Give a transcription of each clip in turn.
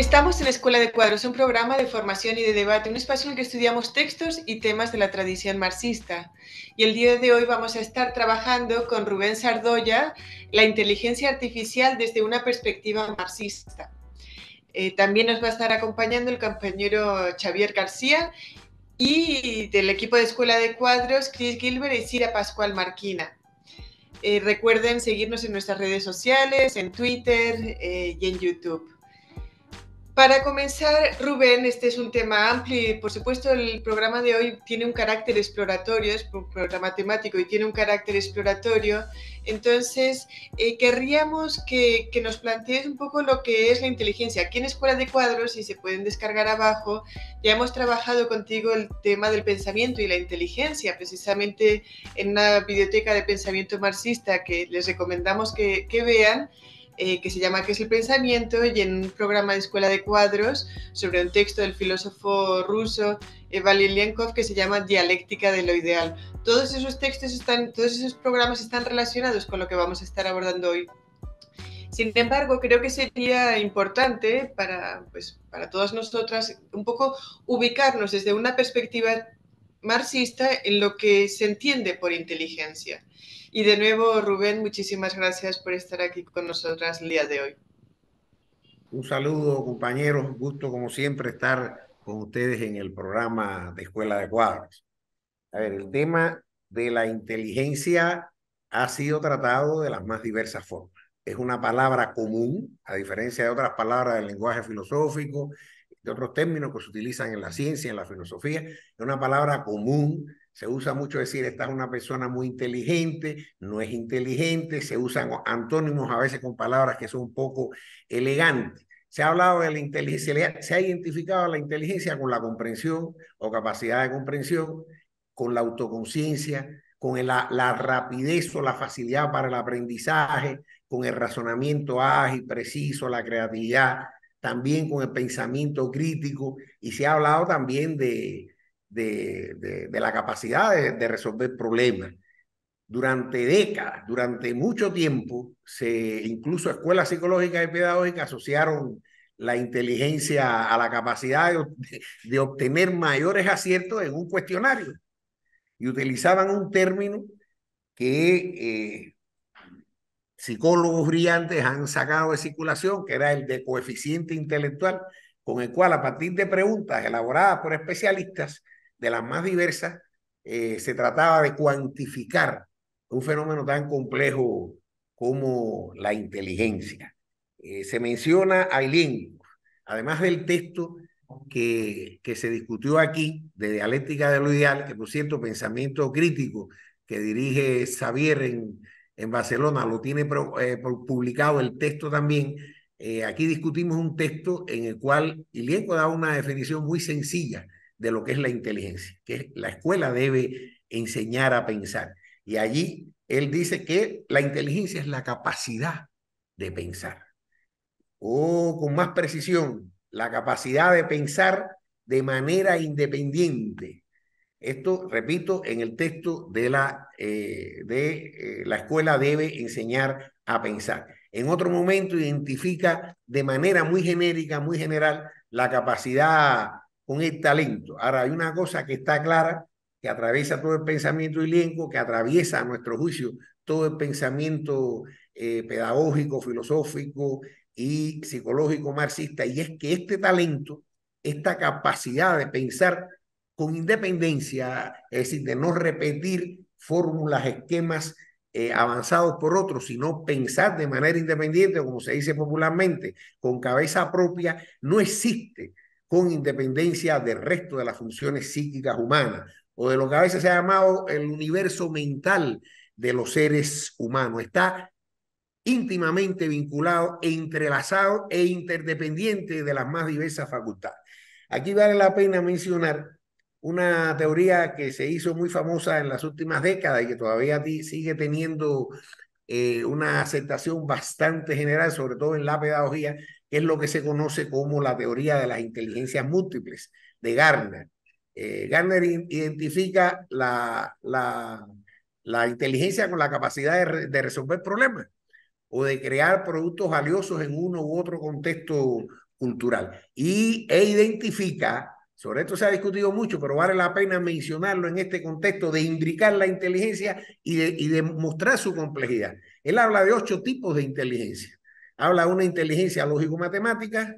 Estamos en Escuela de Cuadros, un programa de formación y de debate, un espacio en el que estudiamos textos y temas de la tradición marxista. Y el día de hoy vamos a estar trabajando con Rubén Sardoya la inteligencia artificial desde una perspectiva marxista. Eh, también nos va a estar acompañando el compañero Xavier García y del equipo de Escuela de Cuadros, Chris Gilbert y Cira Pascual Marquina. Eh, recuerden seguirnos en nuestras redes sociales, en Twitter eh, y en YouTube. Para comenzar, Rubén, este es un tema amplio y por supuesto el programa de hoy tiene un carácter exploratorio, es un programa temático y tiene un carácter exploratorio. Entonces, eh, querríamos que, nos plantees un poco lo que es la inteligencia. Aquí en Escuela de Cuadros, si se pueden descargar abajo, ya hemos trabajado contigo el tema del pensamiento y la inteligencia, precisamente en una biblioteca de pensamiento marxista que les recomendamos que vean. Eh, que se llama ¿Qué es el pensamiento? y en un programa de escuela de cuadros sobre un texto del filósofo ruso eh, Valilienkov que se llama Dialéctica de lo Ideal. Todos esos textos están, todos esos programas están relacionados con lo que vamos a estar abordando hoy. Sin embargo, creo que sería importante para, pues, para todas nosotras un poco ubicarnos desde una perspectiva marxista en lo que se entiende por inteligencia. Y de nuevo, Rubén, muchísimas gracias por estar aquí con nosotras el día de hoy. Un saludo, compañeros. Un gusto, como siempre, estar con ustedes en el programa de Escuela de Cuadros. A ver, el tema de la inteligencia ha sido tratado de las más diversas formas. Es una palabra común, a diferencia de otras palabras del lenguaje filosófico, de otros términos que se utilizan en la ciencia, en la filosofía. Es una palabra común se usa mucho decir, esta es una persona muy inteligente, no es inteligente, se usan antónimos a veces con palabras que son un poco elegantes. Se ha hablado de la inteligencia, se ha identificado la inteligencia con la comprensión o capacidad de comprensión, con la autoconciencia, con la, la rapidez o la facilidad para el aprendizaje, con el razonamiento ágil, preciso, la creatividad, también con el pensamiento crítico y se ha hablado también de de, la capacidad de, resolver problemas. Durante décadas, durante mucho tiempo, se, incluso escuelas psicológicas y pedagógicas asociaron la inteligencia a la capacidad de obtener mayores aciertos en un cuestionario. Y utilizaban un término que eh, psicólogos brillantes han sacado de circulación, que era el de coeficiente intelectual, con el cual a partir de preguntas elaboradas por especialistas de las más diversas, eh, se trataba de cuantificar un fenómeno tan complejo como la inteligencia. Eh, se menciona a Eileen, además del texto que, que se discutió aquí, de Dialéctica de lo Ideal, que por cierto, pensamiento crítico que dirige Xavier en, Barcelona, lo tiene eh, publicado el texto también. aquí discutimos un texto en el cual Ilienko da una definición muy sencilla de lo que es la inteligencia, que la escuela debe enseñar a pensar. Y allí él dice que la inteligencia es la capacidad de pensar. O oh, con más precisión, la capacidad de pensar de manera independiente. Esto, repito, en el texto de la, eh, de, eh, la escuela debe enseñar a pensar. En otro momento identifica de manera muy genérica, muy general, la capacidad con el talento. Ahora, hay una cosa que está clara, que atraviesa todo el pensamiento ilíenco, que atraviesa a nuestro juicio todo el pensamiento eh, pedagógico, filosófico y psicológico marxista, y es que este talento, esta capacidad de pensar con independencia, es decir, de no repetir fórmulas, esquemas eh, avanzados por otros, sino pensar de manera independiente, como se dice popularmente, con cabeza propia, no existe con independencia del resto de las funciones psíquicas humanas o de lo que a veces se ha llamado el universo mental de los seres humanos. Está íntimamente vinculado, entrelazado e interdependiente de las más diversas facultades. Aquí vale la pena mencionar una teoría que se hizo muy famosa en las últimas décadas y que todavía sigue teniendo eh, una aceptación bastante general, sobre todo en la pedagogía, que es lo que se conoce como la teoría de las inteligencias múltiples de Garner. Eh, identifica la, la, inteligencia con la capacidad de, resolver problemas o de crear productos valiosos en uno u otro contexto cultural. Y e identifica, sobre esto se ha discutido mucho, pero vale la pena mencionarlo en este contexto de indicar la inteligencia y de, y de mostrar su complejidad. Él habla de ocho tipos de inteligencia Habla una inteligencia lógico-matemática,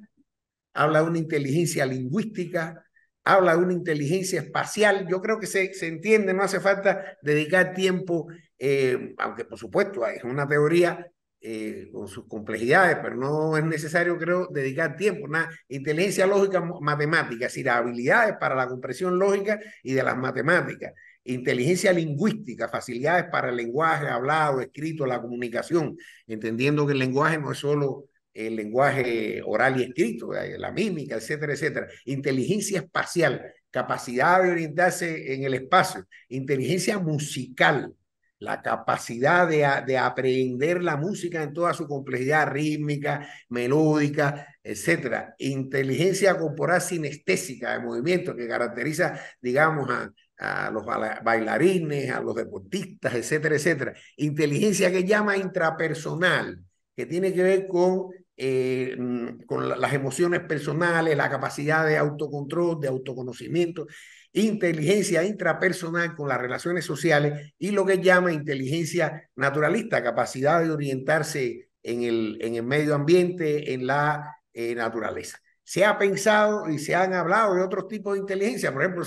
habla de una inteligencia lingüística, habla de una inteligencia espacial. Yo creo que se, entiende, no hace falta dedicar tiempo, eh, aunque por supuesto es una teoría eh, con sus complejidades, pero no es necesario, creo, dedicar tiempo. Una inteligencia lógica matemática, es decir, habilidades para la comprensión lógica y de las matemáticas. Inteligencia lingüística, facilidades para el lenguaje hablado, escrito, la comunicación, entendiendo que el lenguaje no es solo el lenguaje oral y escrito, eh, la mímica, etcétera, etcétera. Inteligencia espacial, capacidad de orientarse en el espacio. Inteligencia musical, la capacidad de, aprender la música en toda su complejidad rítmica, melódica, etcétera. Inteligencia corporal sinestésica de movimiento que caracteriza, digamos, a, a los bailarines, a los deportistas, etcétera, etcétera. Inteligencia que llama intrapersonal, que tiene que ver con, eh, mm, con las emociones personales, la capacidad de autocontrol, de autoconocimiento, inteligencia intrapersonal con las relaciones sociales y lo que llama inteligencia naturalista, capacidad de orientarse en el, en el medio ambiente, en la eh, naturaleza. Se ha pensado y se han hablado de otros tipos de inteligencia, por ejemplo,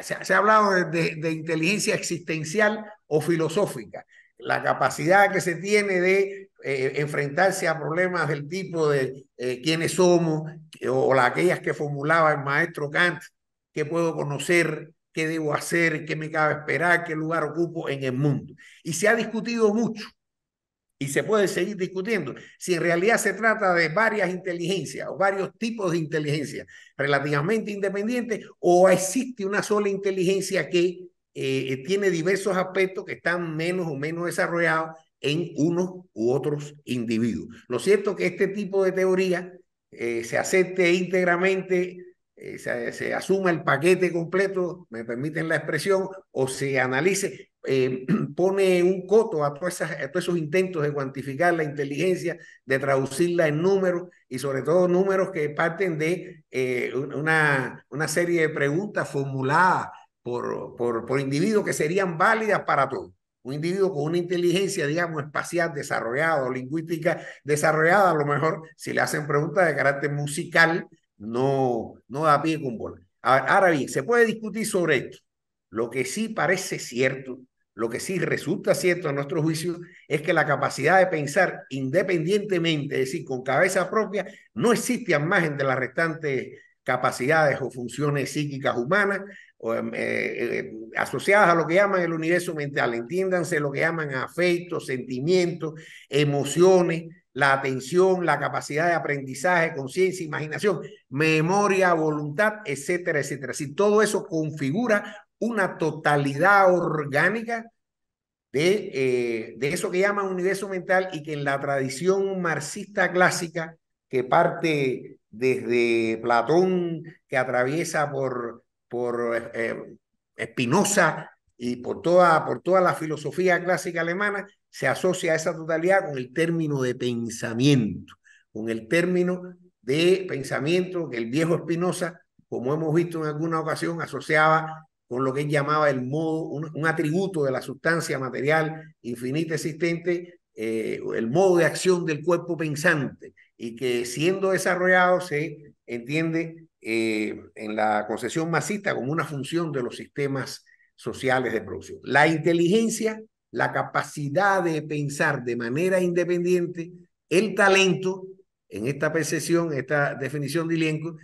se, ha hablado de, inteligencia existencial o filosófica, la capacidad que se tiene de eh, enfrentarse a problemas del tipo de eh, quiénes somos o, la, aquellas que formulaba el maestro Kant, qué puedo conocer, qué debo hacer, qué me cabe esperar, qué lugar ocupo en el mundo. Y se ha discutido mucho y se puede seguir discutiendo si en realidad se trata de varias inteligencias o varios tipos de inteligencia relativamente independientes o existe una sola inteligencia que eh, tiene diversos aspectos que están menos o menos desarrollados en unos u otros individuos. Lo cierto es que este tipo de teoría eh, se acepte íntegramente eh, se, se, asuma el paquete completo, me permiten la expresión, o se analice eh, pone un coto a, todos esos intentos de cuantificar la inteligencia, de traducirla en números y sobre todo números que parten de eh, una, serie de preguntas formuladas por, por, por individuos que serían válidas para todos un individuo con una inteligencia, digamos, espacial desarrollada o lingüística desarrollada, a lo mejor si le hacen preguntas de carácter musical, no, no da pie con bola. Ahora bien, se puede discutir sobre esto. Lo que sí parece cierto, lo que sí resulta cierto a nuestro juicio, es que la capacidad de pensar independientemente, es decir, con cabeza propia, no existe a margen de las restantes capacidades o funciones psíquicas humanas em, eh, eh, asociadas a lo que llaman el universo mental, entiéndanse lo que llaman afectos, sentimientos, emociones, la atención, la capacidad de aprendizaje, conciencia, imaginación, memoria, voluntad, etcétera, etcétera. Si todo eso configura una totalidad orgánica de, eh, de eso que llaman universo mental y que en la tradición marxista clásica, que parte desde Platón, que atraviesa por, por eh, y por toda, por toda la filosofía clásica alemana, se asocia a esa totalidad con el término de pensamiento, con el término de pensamiento que el viejo Spinoza, como hemos visto en alguna ocasión, asociaba con lo que él llamaba el modo, un, atributo de la sustancia material infinita existente, eh, el modo de acción del cuerpo pensante, y que siendo desarrollado se entiende eh, en la concepción masista como una función de los sistemas sociales de producción. La inteligencia, la capacidad de pensar de manera independiente, el talento, en esta percepción, esta definición de Ilienko,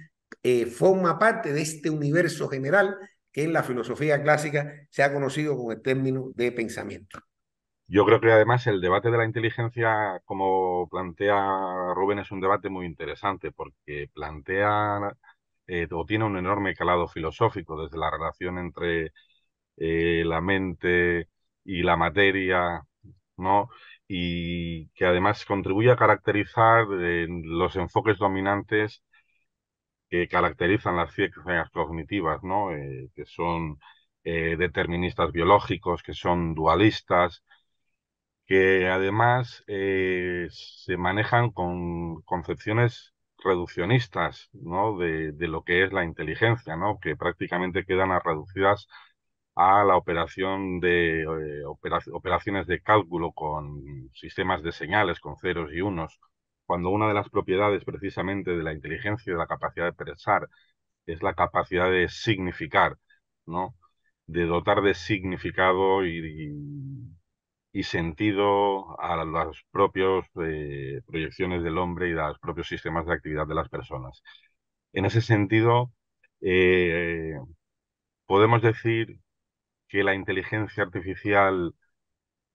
eh, forma parte de este universo general que en la filosofía clásica se ha conocido con el término de pensamiento. Yo creo que además el debate de la inteligencia, como plantea Rubén, es un debate muy interesante porque plantea eh, o tiene un enorme calado filosófico desde la relación entre eh, la mente y la materia, ¿no? Y que además contribuye a caracterizar eh, los enfoques dominantes que caracterizan las ciencias cognitivas, ¿no? Eh, que son eh, deterministas biológicos, que son dualistas, que además eh, se manejan con concepciones reduccionistas de, lo que es la inteligencia, ¿no? que prácticamente quedan reducidas a la operación de operaciones de cálculo con sistemas de señales, con ceros y unos, cuando una de las propiedades precisamente de la inteligencia y de la capacidad de pensar es la capacidad de significar, ¿no? de dotar de significado y, y, sentido a las propias eh, proyecciones del hombre y a los propios sistemas de actividad de las personas. En ese sentido, eh, podemos decir que la inteligencia artificial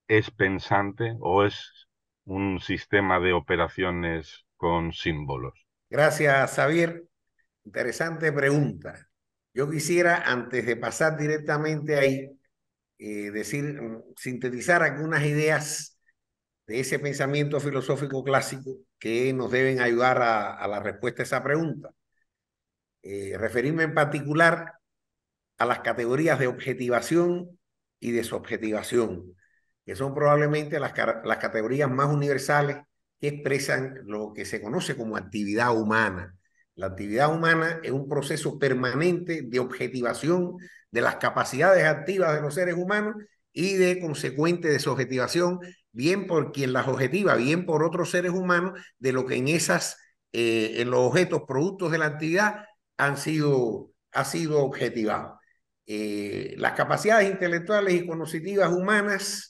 es pensante o es un sistema de operaciones con símbolos. Gracias, Xavier. Interesante pregunta. Yo quisiera, antes de pasar directamente ahí, eh, decir, mm, sintetizar algunas ideas de ese pensamiento filosófico clásico que nos deben ayudar a, la respuesta a esa pregunta. Eh, referirme en particular a las categorías de objetivación y de desobjetivación, que son probablemente las, categorías más universales que expresan lo que se conoce como actividad humana. La actividad humana es un proceso permanente de objetivación de las capacidades activas de los seres humanos y de consecuente desobjetivación, bien por quien las objetiva, bien por otros seres humanos, de lo que en esas, eh, en los objetos, productos de la actividad han sido, ha sido objetivado. Eh, las capacidades intelectuales y conocitivas humanas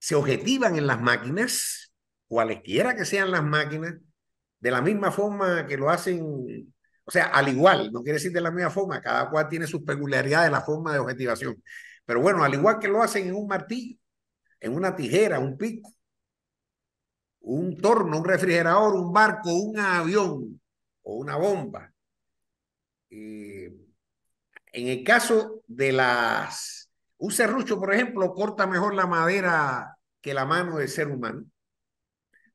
se objetivan en las máquinas, cualesquiera que sean las máquinas, de la misma forma que lo hacen, o sea, al igual, no quiere decir de la misma forma, cada cual tiene sus peculiaridades, la forma de objetivación. Pero bueno, al igual que lo hacen en un martillo, en una tijera, un pico, un torno, un refrigerador, un barco, un avión o una bomba. Eh, en el caso de las un serrucho, por ejemplo, corta mejor la madera que la mano del ser humano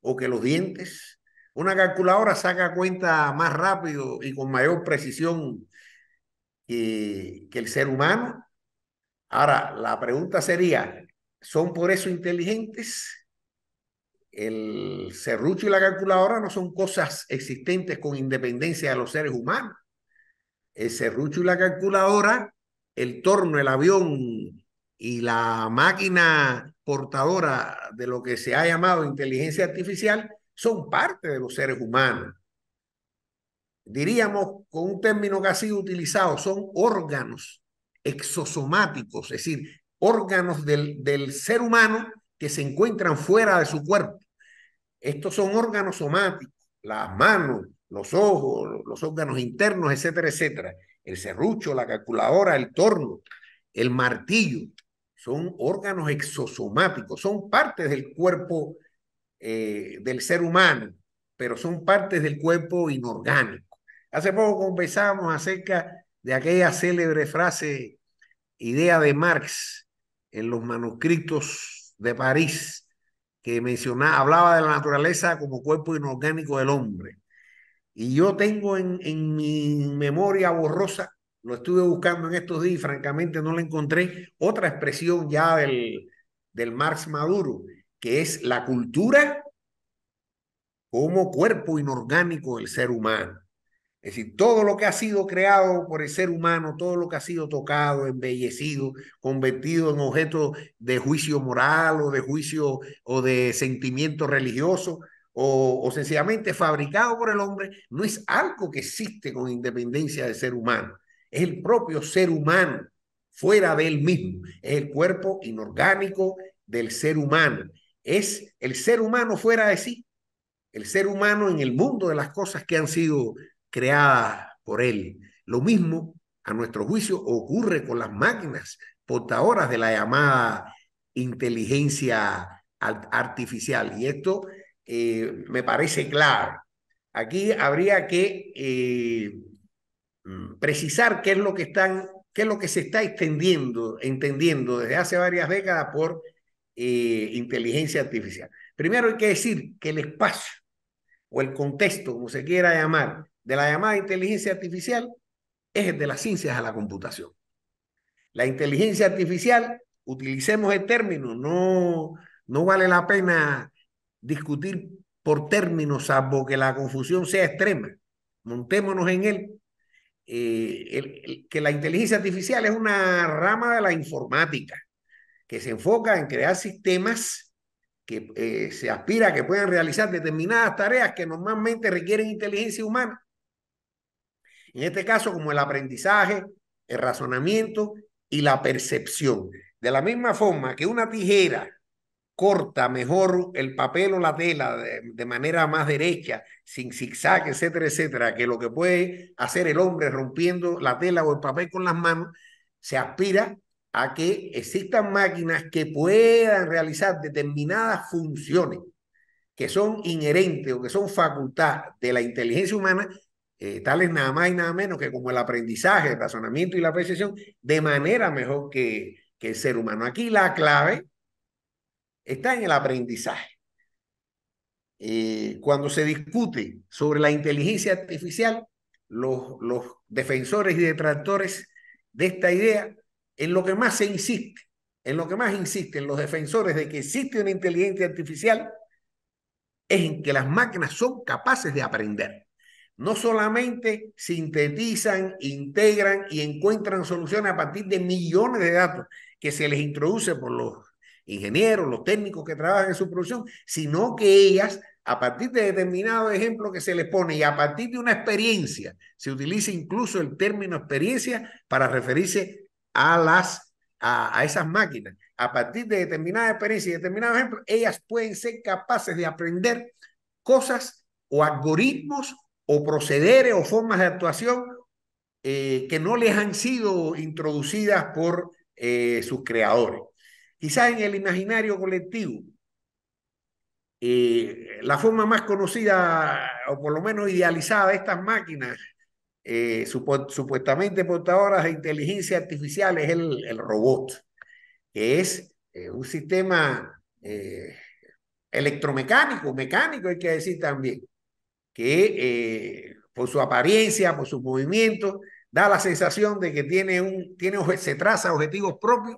o que los dientes. Una calculadora saca cuenta más rápido y con mayor precisión que, el ser humano. Ahora, la pregunta sería, ¿son por eso inteligentes? el serrucho y la calculadora no son cosas existentes con independencia de los seres humanos. El serrucho y la calculadora el torno, el avión y la máquina portadora de lo que se ha llamado inteligencia artificial son parte de los seres humanos. Diríamos con un término que ha sido utilizado, son órganos exosomáticos, es decir, órganos del, del ser humano que se encuentran fuera de su cuerpo. Estos son órganos somáticos, las manos, los ojos, los órganos internos, etcétera, etcétera el serrucho, la calculadora, el torno, el martillo, son órganos exosomáticos, son partes del cuerpo eh, del ser humano, pero son partes del cuerpo inorgánico. Hace poco conversábamos acerca de aquella célebre frase, idea de Marx, en los manuscritos de París, que mencionaba, hablaba de la naturaleza como cuerpo inorgánico del hombre. Y yo tengo en, mi memoria borrosa, lo estuve buscando en estos días francamente no le encontré otra expresión ya del, del Marx Maduro, que es la cultura como cuerpo inorgánico del ser humano. Es decir, todo lo que ha sido creado por el ser humano, todo lo que ha sido tocado, embellecido, convertido en objeto de juicio moral o de juicio o de sentimiento religioso, o, sencillamente fabricado por el hombre, no es algo que existe con independencia del ser humano. Es el propio ser humano fuera de él mismo. Es el cuerpo inorgánico del ser humano. Es el ser humano fuera de sí. El ser humano en el mundo de las cosas que han sido creadas por él. Lo mismo, a nuestro juicio, ocurre con las máquinas portadoras de la llamada inteligencia artificial. Y esto eh, me parece claro Aquí habría que eh, mm, precisar qué es lo que están, qué es lo que se está extendiendo, entendiendo desde hace varias décadas por eh, inteligencia artificial. Primero hay que decir que el espacio o el contexto, como se quiera llamar, de la llamada inteligencia artificial es el de las ciencias a la computación. La inteligencia artificial, utilicemos el término, no, no vale la pena discutir por términos, salvo que la confusión sea extrema. Montémonos en él. Eh, que la inteligencia artificial es una rama de la informática que se enfoca en crear sistemas que eh, se aspira a que puedan realizar determinadas tareas que normalmente requieren inteligencia humana. En este caso, como el aprendizaje, el razonamiento y la percepción. De la misma forma que una tijera corta mejor el papel o la tela de, manera más derecha, sin zigzag, etcétera, etcétera, que lo que puede hacer el hombre rompiendo la tela o el papel con las manos, se aspira a que existan máquinas que puedan realizar determinadas funciones que son inherentes o que son facultad de la inteligencia humana, eh, tales nada más y nada menos que como el aprendizaje, el razonamiento y la percepción, de manera mejor que, que el ser humano. Aquí la clave está en el aprendizaje. Eh, cuando se discute sobre la inteligencia artificial, los, los defensores y detractores de esta idea, en lo que más se insiste, en lo que más insisten los defensores de que existe una inteligencia artificial, es en que las máquinas son capaces de aprender. No solamente sintetizan, integran y encuentran soluciones a partir de millones de datos que se les introduce por los ingenieros, los técnicos que trabajan en su producción, sino que ellas, a partir de determinado ejemplo que se les pone y a partir de una experiencia, se utiliza incluso el término experiencia para referirse a las esas máquinas. A partir de determinada experiencia y determinado ejemplo, ellas pueden ser capaces de aprender cosas o algoritmos o procederes o formas de actuación eh, que no les han sido introducidas por eh, sus creadores. Quizás en el imaginario colectivo, eh, la forma más conocida o por lo menos idealizada de estas máquinas eh, supuestamente portadoras de inteligencia artificial es el, robot, que es eh, un sistema electromecánico, mecánico hay que decir también, que por su apariencia, por su movimiento da la sensación de que tiene un, tiene, se traza objetivos propios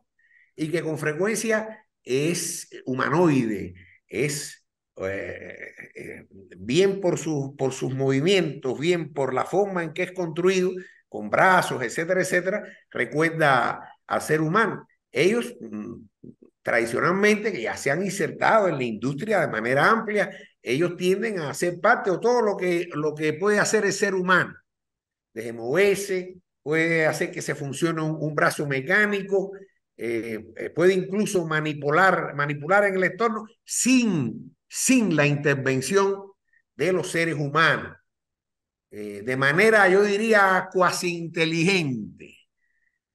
y que con frecuencia es humanoide, es eh, eh, bien por, sus por sus movimientos, bien por la forma en que es construido, con brazos, etcétera, etcétera, recuerda al ser humano. Ellos mm, tradicionalmente, que ya se han insertado en la industria de manera amplia, ellos tienden a hacer parte de todo lo que, lo que puede hacer el ser humano, dejemos moverse, puede hacer que se funcione un brazo mecánico, eh, eh, puede incluso manipular, manipular en el entorno sin, sin la intervención de los seres humanos. Eh, de manera, yo diría, cuasi inteligente.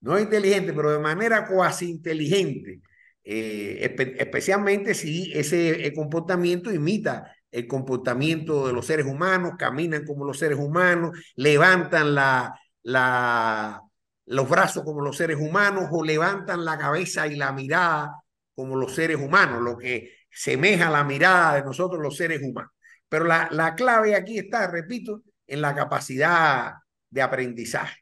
No inteligente, pero de manera cuasi inteligente. especialmente si ese comportamiento imita el comportamiento de los seres humanos, caminan como los seres humanos, levantan la, la, los brazos como los seres humanos o levantan la cabeza y la mirada como los seres humanos, lo que semeja la mirada de nosotros los seres humanos. Pero la, clave aquí está, repito, en la capacidad de aprendizaje.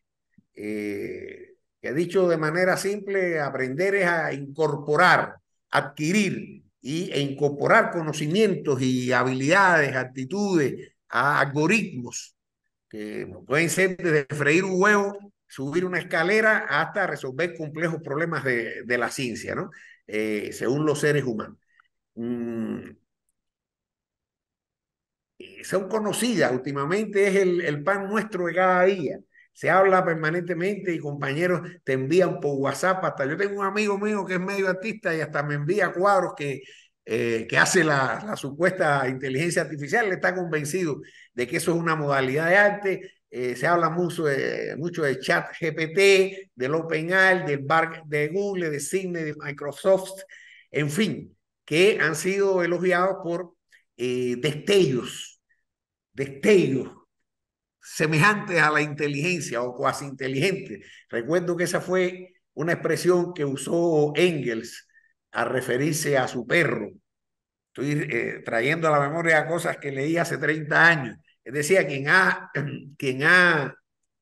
Eh, he dicho de manera simple, aprender es a incorporar, adquirir y, e incorporar conocimientos y habilidades, actitudes, a algoritmos que pueden ser desde freír un huevo subir una escalera hasta resolver complejos problemas de, la ciencia, ¿no? Eh, según los seres humanos. Mm. Eh, son conocidas últimamente, es el, pan nuestro de cada día. Se habla permanentemente y compañeros te envían por WhatsApp hasta. Yo tengo un amigo mío que es medio artista y hasta me envía cuadros que, eh, que hace la, la, supuesta inteligencia artificial, le está convencido de que eso es una modalidad de arte eh, se habla mucho de, mucho de chat GPT, del OpenAI, del bar de Google, de Cine, de Microsoft, en fin, que han sido elogiados por eh, destellos, destellos semejantes a la inteligencia o cuasi inteligente. Recuerdo que esa fue una expresión que usó Engels a referirse a su perro. Estoy eh, trayendo a la memoria cosas que leí hace 30 años decía, quien ha, quien ha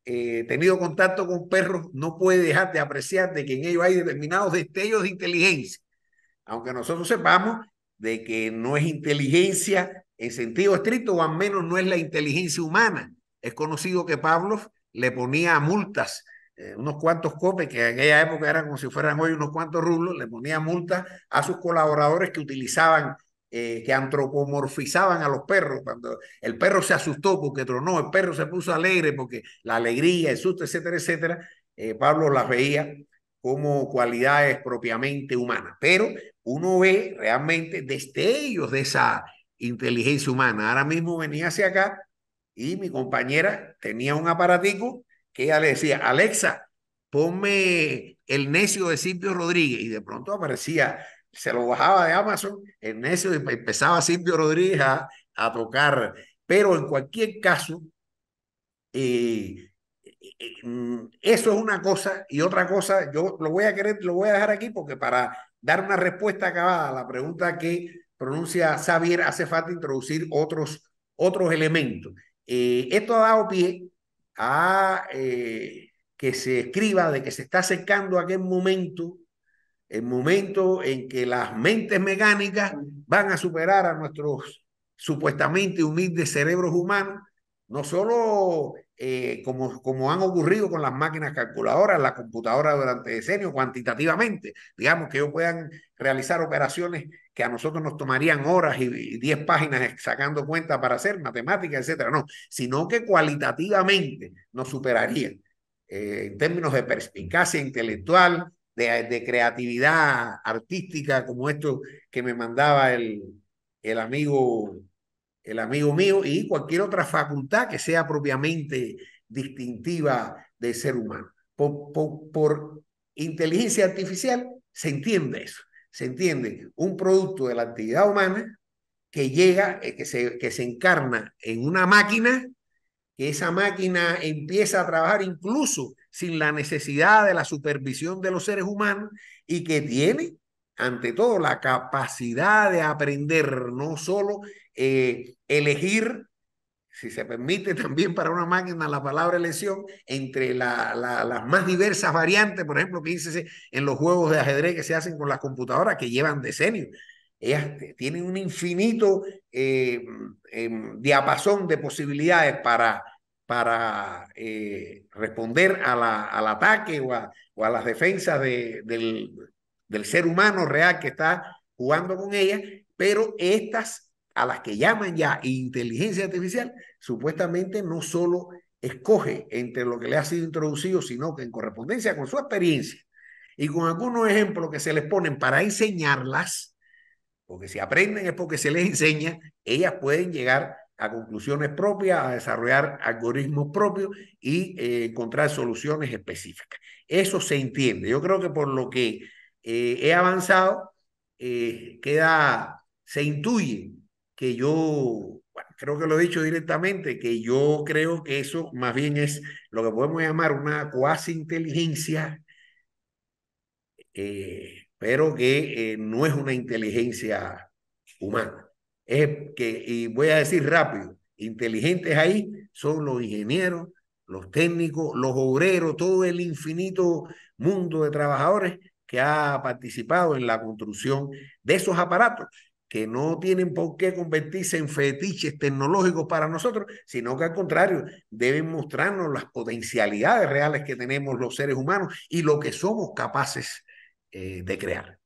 eh, tenido contacto con perros no puede dejar de apreciar de que en ellos hay determinados destellos de inteligencia, aunque nosotros sepamos de que no es inteligencia en sentido estricto o al menos no es la inteligencia humana. Es conocido que pablo le ponía multas, eh, unos cuantos copes, que en aquella época eran como si fueran hoy unos cuantos rublos, le ponía multas a sus colaboradores que utilizaban eh, que antropomorfizaban a los perros. Cuando el perro se asustó porque tronó, el perro se puso alegre porque la alegría, el susto, etcétera, etcétera, eh, Pablo las veía como cualidades propiamente humanas. Pero uno ve realmente destellos de esa inteligencia humana. Ahora mismo venía hacia acá y mi compañera tenía un aparatico que ella le decía, Alexa, ponme el necio de Silvio Rodríguez. Y de pronto aparecía se lo bajaba de Amazon, en eso empezaba Silvio Rodríguez a, tocar. Pero en cualquier caso, eh, eh, eh, mm, eso es una cosa y otra cosa, yo lo voy a querer, lo voy a dejar aquí porque para dar una respuesta acabada a la pregunta que pronuncia Xavier, hace falta introducir otros, otros elementos. esto ha dado pie a que se escriba de que se está acercando aquel momento el momento en que las mentes mecánicas van a superar a nuestros supuestamente humildes cerebros humanos, no solo eh, como, como han ocurrido con las máquinas calculadoras, la computadora durante decenios, cuantitativamente, digamos que ellos puedan realizar operaciones que a nosotros nos tomarían horas y diez páginas sacando cuentas para hacer matemáticas, etcétera, no, sino que cualitativamente nos superarían eh, en términos de perspicacia intelectual, de, creatividad artística como esto que me mandaba el, amigo, el amigo mío y cualquier otra facultad que sea propiamente distintiva del ser humano. Por, inteligencia artificial se entiende eso, se entiende un producto de la actividad humana que llega, eh, que se, que se encarna en una máquina, que esa máquina empieza a trabajar incluso sin la necesidad de la supervisión de los seres humanos y que tiene, ante todo, la capacidad de aprender, no solo eh, elegir, si se permite también para una máquina la palabra elección, entre las más diversas variantes, por ejemplo, que dice en los juegos de ajedrez que se hacen con las computadoras que llevan decenios. Ellas tienen un infinito eh, em, diapasón de posibilidades para para eh, responder al ataque o a, las defensas del, ser humano real que está jugando con ella, pero estas a las que llaman ya inteligencia artificial, supuestamente no solo escoge entre lo que le ha sido introducido, sino que en correspondencia con su experiencia y con algunos ejemplos que se les ponen para enseñarlas, porque si aprenden es porque se les enseña, ellas pueden llegar a conclusiones propias, a desarrollar algoritmos propios y eh, encontrar soluciones específicas. Eso se entiende. Yo creo que por lo que eh, he avanzado, eh, queda, se intuye que yo, creo que lo he dicho directamente, que yo creo que eso más bien es lo que podemos llamar una cuasi inteligencia, pero que no es una inteligencia humana que, y voy a decir rápido, inteligentes ahí son los ingenieros, los técnicos, los obreros, todo el infinito mundo de trabajadores que ha participado en la construcción de esos aparatos que no tienen por qué convertirse en fetiches tecnológicos para nosotros, sino que al contrario, deben mostrarnos las potencialidades reales que tenemos los seres humanos y lo que somos capaces eh, de crear.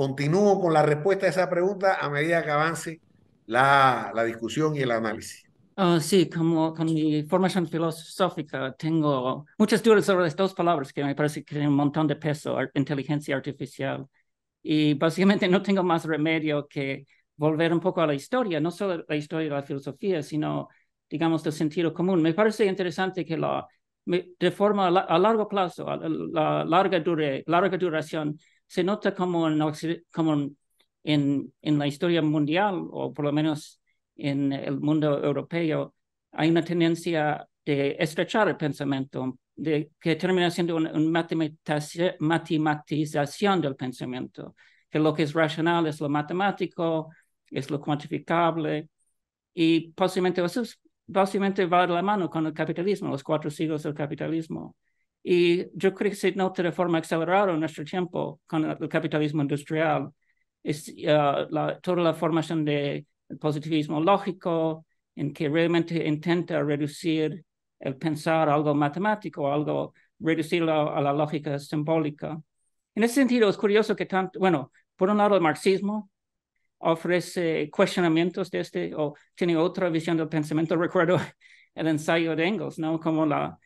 Continúo con la respuesta a esa pregunta a medida que avance la, la discusión y el análisis. Ah, sí, como con mi formación filosófica tengo muchas dudas sobre estas dos palabras que me parece que tienen un montón de peso, inteligencia artificial. Y básicamente no tengo más remedio que volver un poco a la historia, no solo la historia de la filosofía, sino, digamos, del sentido común. Me parece interesante que la, de forma a largo plazo, a la larga, dure, larga duración, se nota como en, la historia mundial, o por lo menos en el mundo europeo, hay una tendencia de estrechar el pensamiento, de, que termina siendo una, matematización del pensamiento, que lo que es racional es lo matemático, es lo cuantificable, y posiblemente va de la mano con el capitalismo, los cuatro siglos del capitalismo. Y yo creo que se nota de forma acelerada en nuestro tiempo con el capitalismo industrial. Es ah, la, toda la formación de positivismo lógico, en que realmente intenta reducir el pensar algo matemático, algo reducirlo a la lógica simbólica. En ese sentido, es curioso que tanto, bueno, por un lado el marxismo ofrece cuestionamientos de este, o tiene otra visión del pensamiento. Recuerdo el ensayo de Engels, ¿no? Como la,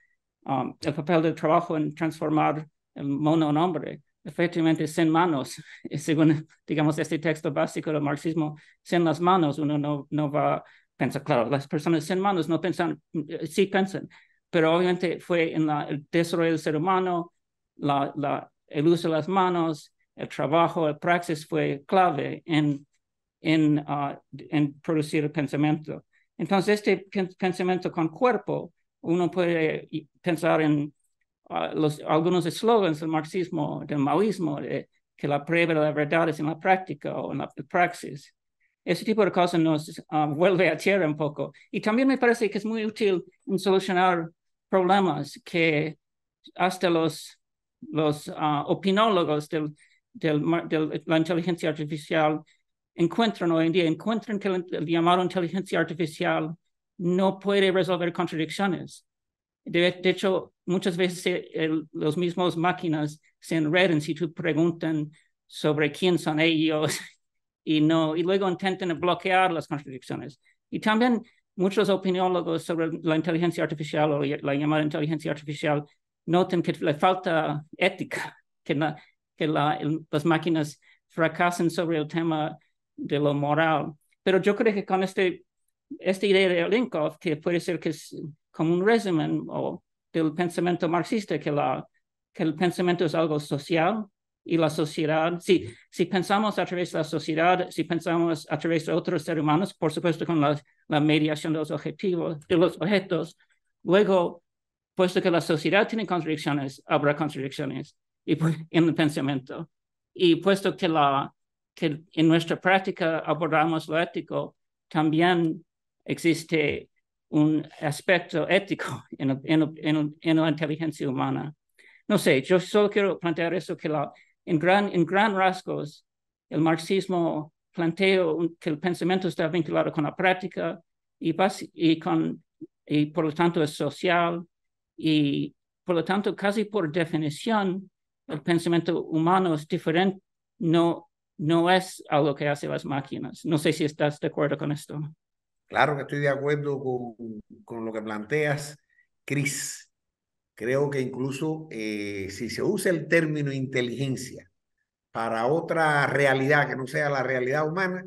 Um, el papel del trabajo en transformar el mono en hombre. Efectivamente, sin manos, según, digamos, este texto básico del marxismo, sin las manos uno no, no va a pensar, claro, las personas sin manos no piensan, eh, sí piensan, pero obviamente fue en la, el desarrollo del ser humano, la, el uso de las manos, el trabajo, el praxis fue clave en, en, ah, en producir el pensamiento. Entonces, este pensamiento con cuerpo uno puede eh, pensar en ah, los, algunos eslogans del marxismo, del maoísmo, que la prueba de la verdad es en la práctica o en la praxis. Ese tipo de cosas nos ah, vuelve a tierra un poco. Y también me parece que es muy útil en solucionar problemas que hasta los, los ah, opinólogos de la inteligencia artificial encuentran hoy en día, encuentran que el llamado inteligencia artificial no puede resolver contradicciones. De, hecho, muchas veces eh, los mismos máquinas se enredan si tú preguntan sobre quién son ellos y no, y luego intentan bloquear las contradicciones. Y también muchos opinólogos sobre la inteligencia artificial o la llamada inteligencia artificial notan que le falta ética, que, las máquinas fracasan sobre el tema de lo moral. Pero yo creo que con este esta idea de linkov que puede ser que es como un resumen o del pensamiento marxista, que, la, que el pensamiento es algo social y la sociedad, si, si pensamos a través de la sociedad, si pensamos a través de otros seres humanos, por supuesto con la, mediación de los objetivos, de los objetos, luego, puesto que la sociedad tiene contradicciones, habrá contradicciones y, pues, en el pensamiento. Y puesto que, la, que en nuestra práctica abordamos lo ético, también existe un aspecto ético en, la inteligencia humana. No sé, yo solo quiero plantear eso, que la, en, gran, en gran rasgos el marxismo plantea que el pensamiento está vinculado con la práctica y, y, con, y por lo tanto es social y por lo tanto casi por definición el pensamiento humano es diferente, no, no es algo que hacen las máquinas. No sé si estás de acuerdo con esto. Claro que estoy de acuerdo con, lo que planteas, Cris. Creo que incluso eh, si se usa el término inteligencia para otra realidad que no sea la realidad humana,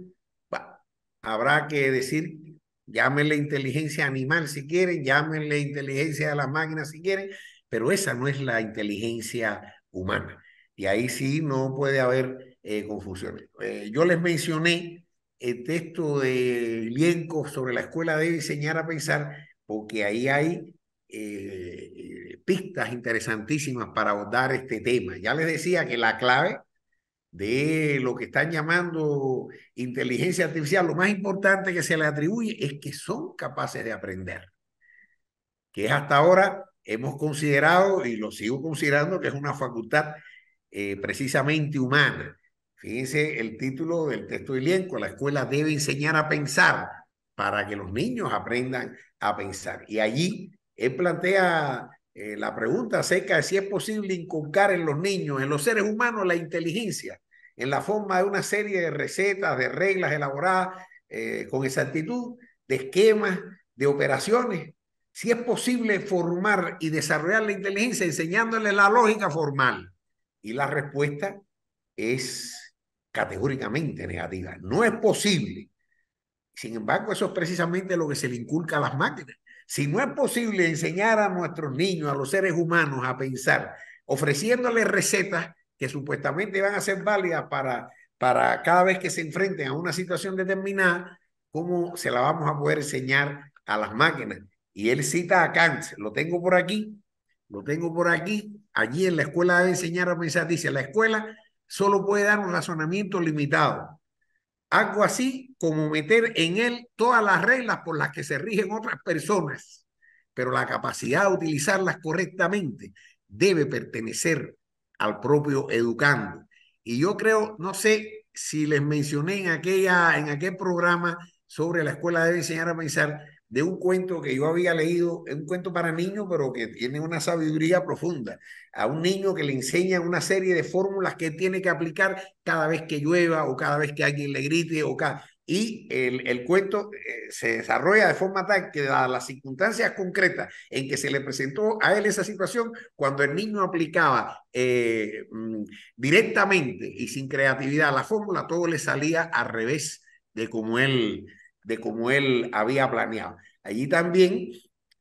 habrá que decir, llámenle inteligencia animal si quieren, llámenle inteligencia de las máquinas si quieren, pero esa no es la inteligencia humana. Y ahí sí no puede haber eh, confusión. Eh, yo les mencioné el texto de Lienko sobre la escuela debe enseñar a pensar, porque ahí hay eh, eh, pistas interesantísimas para abordar este tema. Ya les decía que la clave de lo que están llamando inteligencia artificial, lo más importante que se le atribuye es que son capaces de aprender, que hasta ahora hemos considerado, y lo sigo considerando, que es una facultad eh, precisamente humana, Fíjense el título del texto de Ilienco, la escuela debe enseñar a pensar para que los niños aprendan a pensar. Y allí él plantea eh, la pregunta acerca de si es posible inculcar en los niños, en los seres humanos, la inteligencia, en la forma de una serie de recetas, de reglas elaboradas eh, con exactitud, de esquemas, de operaciones. Si es posible formar y desarrollar la inteligencia enseñándole la lógica formal. Y la respuesta es categóricamente negativa. No es posible. Sin embargo, eso es precisamente lo que se le inculca a las máquinas. Si no es posible enseñar a nuestros niños, a los seres humanos a pensar, ofreciéndoles recetas que supuestamente van a ser válidas para, para cada vez que se enfrenten a una situación determinada, ¿cómo se la vamos a poder enseñar a las máquinas? Y él cita a Kant, lo tengo por aquí, lo tengo por aquí, allí en la escuela de enseñar a pensar, dice, la escuela solo puede dar un razonamiento limitado. Algo así como meter en él todas las reglas por las que se rigen otras personas, pero la capacidad de utilizarlas correctamente debe pertenecer al propio educando. Y yo creo, no sé si les mencioné en, aquella, en aquel programa sobre la escuela debe enseñar a pensar, de un cuento que yo había leído, es un cuento para niños, pero que tiene una sabiduría profunda. A un niño que le enseña una serie de fórmulas que tiene que aplicar cada vez que llueva o cada vez que alguien le grite o Y el, cuento eh, se desarrolla de forma tal que, dadas las circunstancias concretas en que se le presentó a él esa situación, cuando el niño aplicaba eh, mm, directamente y sin creatividad la fórmula, todo le salía al revés de como él de como él había planeado. Allí también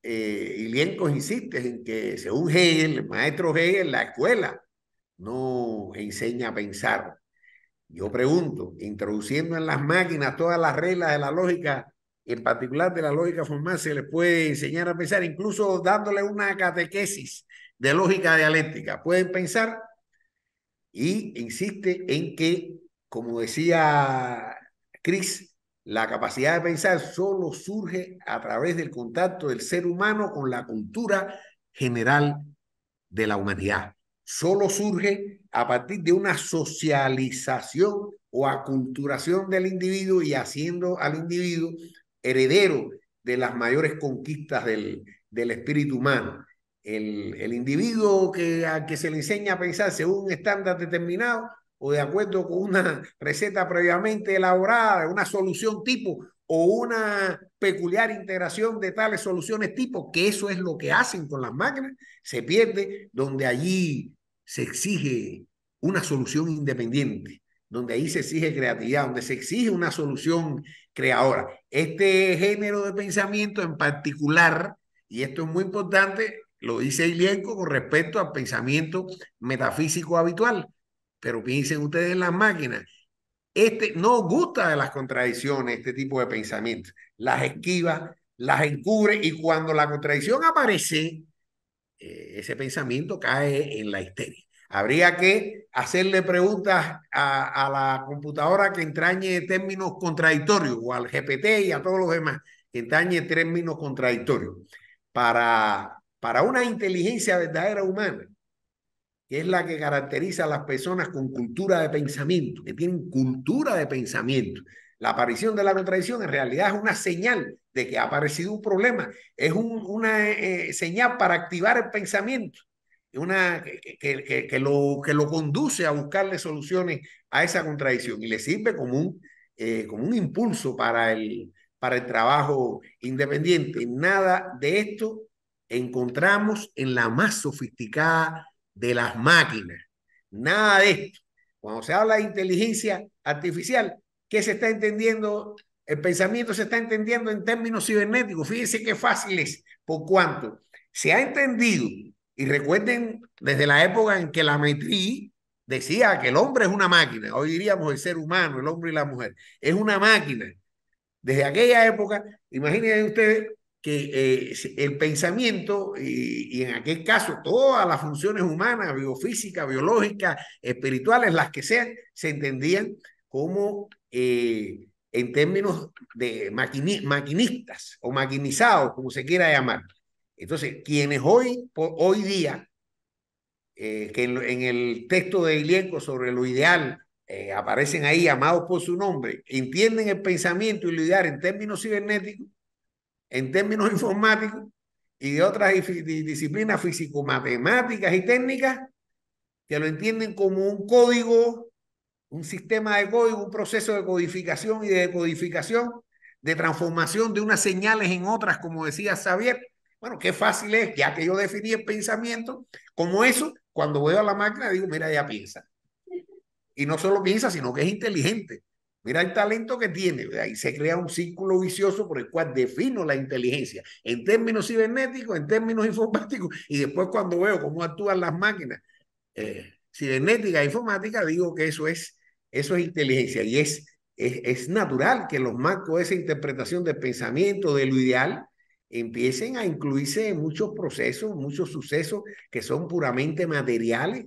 eh, insiste en que según Hegel, el maestro Hegel, la escuela no enseña a pensar. Yo pregunto, introduciendo en las máquinas todas las reglas de la lógica, en particular de la lógica formal, se les puede enseñar a pensar, incluso dándole una catequesis de lógica dialéctica. Pueden pensar y insiste en que, como decía Chris, la capacidad de pensar solo surge a través del contacto del ser humano con la cultura general de la humanidad. Solo surge a partir de una socialización o aculturación del individuo y haciendo al individuo heredero de las mayores conquistas del, espíritu humano. El, individuo que, al que se le enseña a pensar según un estándar determinado o de acuerdo con una receta previamente elaborada, una solución tipo o una peculiar integración de tales soluciones tipo, que eso es lo que hacen con las máquinas, se pierde donde allí se exige una solución independiente, donde ahí se exige creatividad, donde se exige una solución creadora. Este género de pensamiento en particular, y esto es muy importante, lo dice Ilienco con respecto al pensamiento metafísico habitual. Pero piensen ustedes en las máquinas. Este, no gusta de las contradicciones, este tipo de pensamientos. Las esquiva, las encubre y cuando la contradicción aparece, eh, ese pensamiento cae en la histeria. Habría que hacerle preguntas a, la computadora que entrañe términos contradictorios o al GPT y a todos los demás que entrañe términos contradictorios para, para una inteligencia verdadera humana que es la que caracteriza a las personas con cultura de pensamiento, que tienen cultura de pensamiento. La aparición de la contradicción en realidad es una señal de que ha aparecido un problema, es una eh, eh, señal para activar el pensamiento, una, que, lo, que lo conduce a buscarle soluciones a esa contradicción y le sirve como un, eh, como un impulso para el, para el trabajo independiente. Nada de esto encontramos en la más sofisticada de las máquinas. Nada de esto. Cuando se habla de inteligencia artificial, ¿qué se está entendiendo? El pensamiento se está entendiendo en términos cibernéticos. Fíjense qué fácil es, por cuanto se ha entendido, y recuerden desde la época en que la metri decía que el hombre es una máquina, hoy diríamos el ser humano, el hombre y la mujer, es una máquina. Desde aquella época, imagínense ustedes que eh, el pensamiento, y, en aquel caso todas las funciones humanas, biofísicas, biológicas, espirituales, las que sean, se entendían como eh, en términos de maquinistas o maquinizados, como se quiera llamar. Entonces, quienes hoy, hoy día, eh, que en, el texto de Ilienco sobre lo ideal, aparecen ahí llamados por su nombre, entienden el pensamiento y lo ideal en términos cibernéticos, en términos informáticos y de otras disciplinas físico-matemáticas y técnicas que lo entienden como un código, un sistema de código, un proceso de codificación y de decodificación, de transformación de unas señales en otras, como decía Xavier. Bueno, qué fácil es, ya que yo definí el pensamiento, como eso, cuando voy a la máquina digo, mira, ya piensa. Y no solo piensa, sino que es inteligente. Mira el talento que tiene, ahí se crea un círculo vicioso por el cual defino la inteligencia en términos cibernéticos, en términos informáticos, y después cuando veo cómo actúan las máquinas eh, cibernéticas e informáticas, digo que eso es, eso es inteligencia y es, es, es natural que los marcos de esa interpretación del pensamiento, de lo ideal, empiecen a incluirse en muchos procesos, muchos sucesos que son puramente materiales,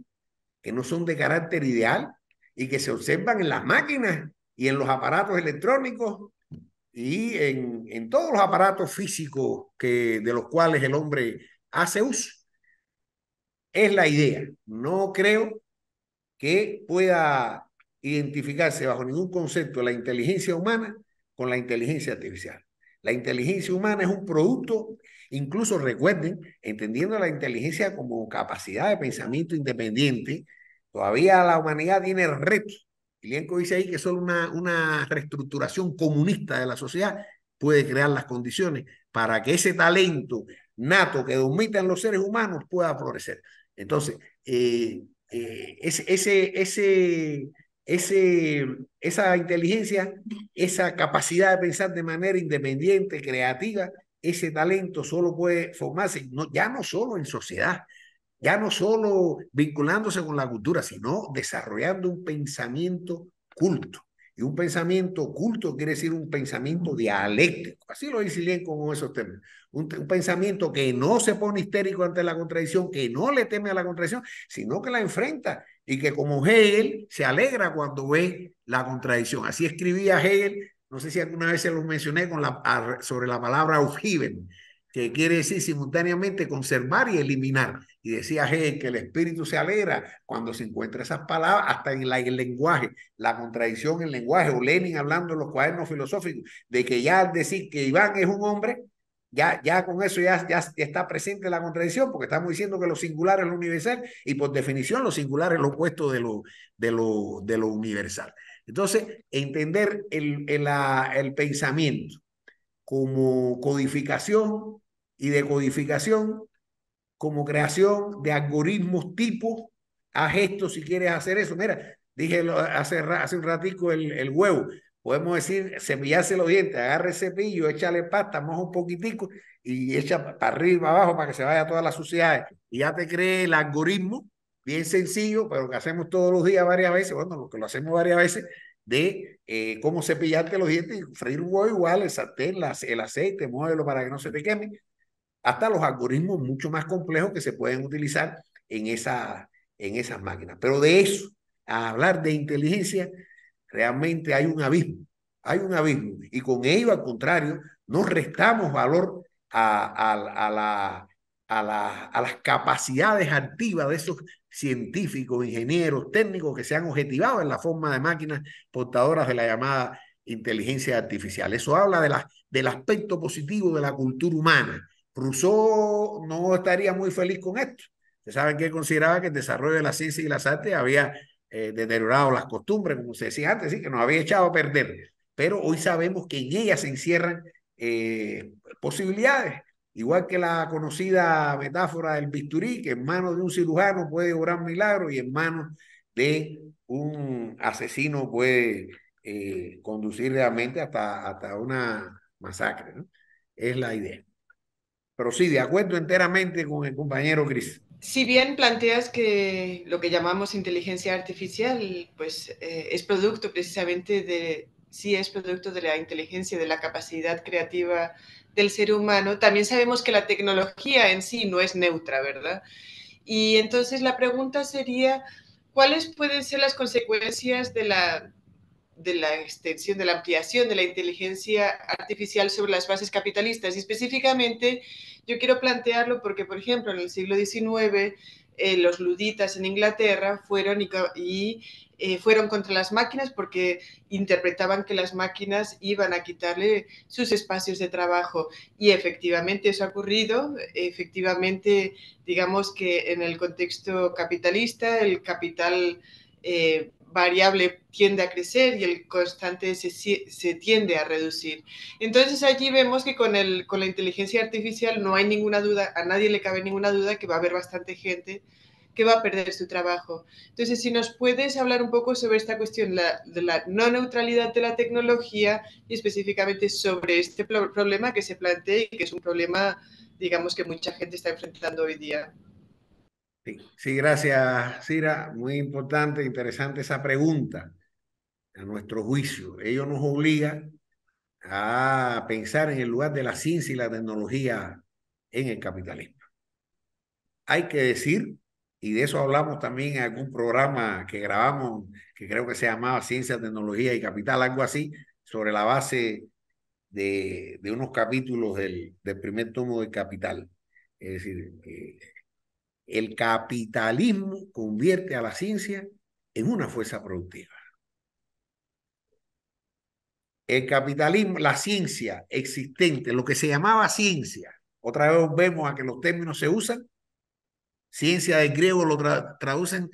que no son de carácter ideal y que se observan en las máquinas y en los aparatos electrónicos y en, todos los aparatos físicos que, de los cuales el hombre hace uso. Es la idea. No creo que pueda identificarse bajo ningún concepto la inteligencia humana con la inteligencia artificial. La inteligencia humana es un producto, incluso recuerden, entendiendo la inteligencia como capacidad de pensamiento independiente, todavía la humanidad tiene retos Ilienko dice ahí que solo una, una reestructuración comunista de la sociedad puede crear las condiciones para que ese talento nato que domitan los seres humanos pueda florecer. Entonces, eh, eh, ese, ese, esa inteligencia, esa capacidad de pensar de manera independiente, creativa, ese talento solo puede formarse, ya no solo en sociedad, ya no solo vinculándose con la cultura, sino desarrollando un pensamiento culto. Y un pensamiento culto quiere decir un pensamiento dialéctico. Así lo dice bien con esos términos. Un, pensamiento que no se pone histérico ante la contradicción, que no le teme a la contradicción, sino que la enfrenta y que como Hegel se alegra cuando ve la contradicción. Así escribía Hegel, no sé si alguna vez se lo mencioné sobre la palabra Aufheben, que quiere decir simultáneamente conservar y eliminar. Y decía Hegel que el espíritu se alegra cuando se encuentra esas palabras, hasta en, el lenguaje, la contradicción en el lenguaje, o Lenin hablando en los cuadernos filosóficos, de que ya decir que Iván es un hombre, ya, ya con eso ya, ya está presente la contradicción, porque estamos diciendo que lo singular es lo universal, y por definición lo singular es lo opuesto de lo, de lo, de lo universal. Entonces, entender el, el pensamiento como codificación y decodificación como creación de algoritmos tipo. Haz esto si quieres hacer eso. Mira, dije hace, hace un ratico el, huevo. Podemos decir, cepillarse los dientes, agarre cepillo, échale pasta, moja un poquitico y echa para arriba, para abajo, para que se vaya toda la suciedad. Y ya te cree el algoritmo, bien sencillo, pero que hacemos todos los días varias veces, bueno, lo que lo hacemos varias veces, de eh, cómo cepillarte los dientes, freír un huevo igual, el sartén, el aceite, muévelo para que no se te queme, hasta los algoritmos mucho más complejos que se pueden utilizar en, esas máquinas. Pero de eso, a hablar de inteligencia, realmente hay un abismo, hay un abismo. Y con ello, al contrario, no restamos valor a, las capacidades activas de esos científicos, ingenieros, técnicos que se han objetivado en la forma de máquinas portadoras de la llamada inteligencia artificial. Eso habla del aspecto positivo de la cultura humana, Rousseau no estaría muy feliz con esto. se saben que consideraba que el desarrollo de la ciencia y las artes había eh, deteriorado las costumbres, como se decía antes, que nos había echado a perder. Pero hoy sabemos que en ellas se encierran eh, posibilidades. Igual que la conocida metáfora del bisturí, que en manos de un cirujano puede obrar un milagro y en manos de un asesino puede eh, conducir realmente hasta, hasta una masacre. Es la idea. Pero sí, de acuerdo enteramente con el compañero Cris. Si bien planteas que lo que llamamos inteligencia artificial, pues eh, es producto precisamente de, es producto de la inteligencia, de la capacidad creativa del ser humano, también sabemos que la tecnología en sí no es neutra, ¿verdad? Y entonces la pregunta sería, ¿cuáles pueden ser las consecuencias de la, de la extensión, de la ampliación de la inteligencia artificial sobre las bases capitalistas. Y específicamente yo quiero plantearlo porque, por ejemplo, en el siglo XIX eh, los luditas en Inglaterra fueron eh, fueron contra las máquinas porque interpretaban que las máquinas iban a quitarle sus espacios de trabajo. Y efectivamente eso ha ocurrido. Efectivamente, digamos que en el contexto capitalista, el capital... Eh, variable tiende a crecer y el constante se, tiende a reducir. Entonces allí vemos que con, el, con la inteligencia artificial no hay ninguna duda, a nadie le cabe ninguna duda que va a haber bastante gente que va a perder su trabajo. Entonces, si nos puedes hablar un poco sobre esta cuestión de la no neutralidad de la tecnología y específicamente sobre este problema que se plantea y que es un problema, digamos, que mucha gente está enfrentando hoy día. Sí, gracias, Cira. Muy importante, interesante esa pregunta. A nuestro juicio, ello nos obliga a pensar en el lugar de la ciencia y la tecnología en el capitalismo. Hay que decir, y de eso hablamos también en algún programa que grabamos, que creo que se llamaba Ciencia, Tecnología y Capital, algo así, sobre la base de, unos capítulos del, primer tomo de Capital. Es decir, que el capitalismo convierte a la ciencia en una fuerza productiva. El capitalismo, la ciencia existente, lo que se llamaba ciencia, otra vez vemos a que los términos se usan, ciencia de griego lo traducen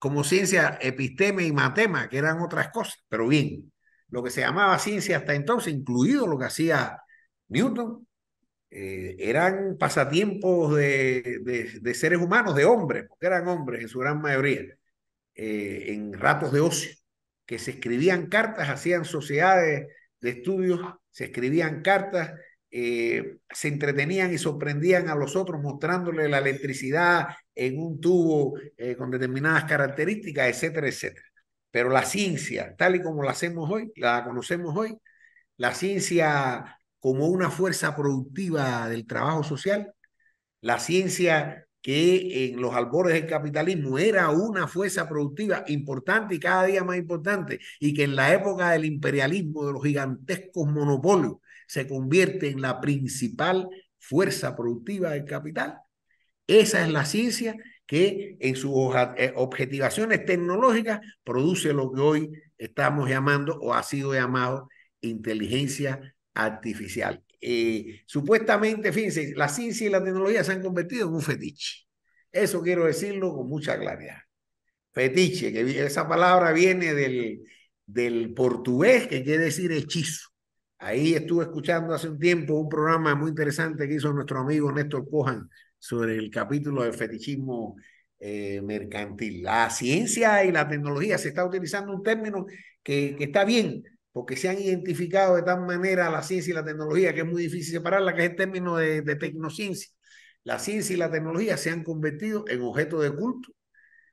como ciencia episteme y matema, que eran otras cosas, pero bien, lo que se llamaba ciencia hasta entonces, incluido lo que hacía Newton, eh, eran pasatiempos de, seres humanos, de hombres, porque eran hombres en su gran mayoría, eh, en ratos de ocio, que se escribían cartas, hacían sociedades de estudios, se escribían cartas, eh, se entretenían y sorprendían a los otros mostrándole la electricidad en un tubo con determinadas características, etcétera, etcétera. Pero la ciencia, tal y como la hacemos hoy, la conocemos hoy, la ciencia como una fuerza productiva del trabajo social, la ciencia que en los albores del capitalismo era una fuerza productiva importante y cada día más importante, y que en la época del imperialismo, de los gigantescos monopolios, se convierte en la principal fuerza productiva del capital. Esa es la ciencia que en sus eh, objetivaciones tecnológicas produce lo que hoy estamos llamando o ha sido llamado inteligencia artificial. Eh, supuestamente, fíjense, la ciencia y la tecnología se han convertido en un fetiche. Eso quiero decirlo con mucha claridad. Fetiche, que esa palabra viene del, del portugués, que quiere decir hechizo. Ahí estuve escuchando hace un tiempo un programa muy interesante que hizo nuestro amigo Néstor Cohan sobre el capítulo del fetichismo eh, mercantil. La ciencia y la tecnología se está utilizando un término que está bien, porque se han identificado de tal manera la ciencia y la tecnología que es muy difícil separarla, que es el término de, tecnociencia. La ciencia y la tecnología se han convertido en objeto de culto,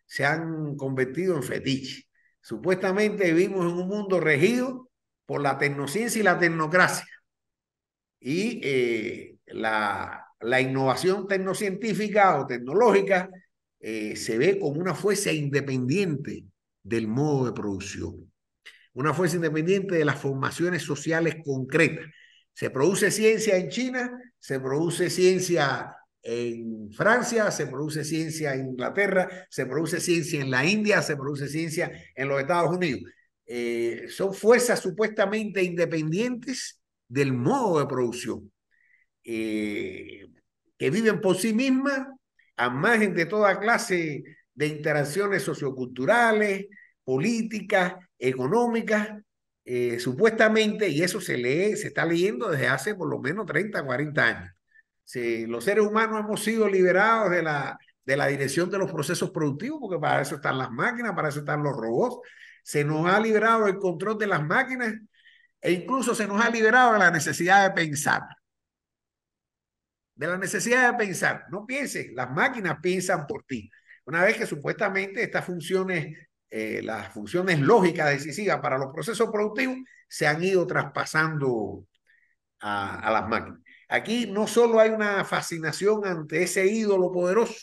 se han convertido en fetiche. Supuestamente vivimos en un mundo regido por la tecnociencia y la tecnocracia. Y eh, la, innovación tecnocientífica o tecnológica eh, se ve como una fuerza independiente del modo de producción una fuerza independiente de las formaciones sociales concretas. Se produce ciencia en China, se produce ciencia en Francia, se produce ciencia en Inglaterra, se produce ciencia en la India, se produce ciencia en los Estados Unidos. Eh, son fuerzas supuestamente independientes del modo de producción, eh, que viven por sí mismas, a margen de toda clase de interacciones socioculturales, políticas, económicas, eh, supuestamente, y eso se lee, se está leyendo desde hace por lo menos 30, 40 años. Si los seres humanos hemos sido liberados de la, de la dirección de los procesos productivos, porque para eso están las máquinas, para eso están los robots. Se nos ha liberado el control de las máquinas e incluso se nos ha liberado de la necesidad de pensar. De la necesidad de pensar. No pienses, las máquinas piensan por ti. Una vez que supuestamente estas funciones eh, las funciones lógicas decisivas para los procesos productivos se han ido traspasando a, las máquinas. Aquí no solo hay una fascinación ante ese ídolo poderoso,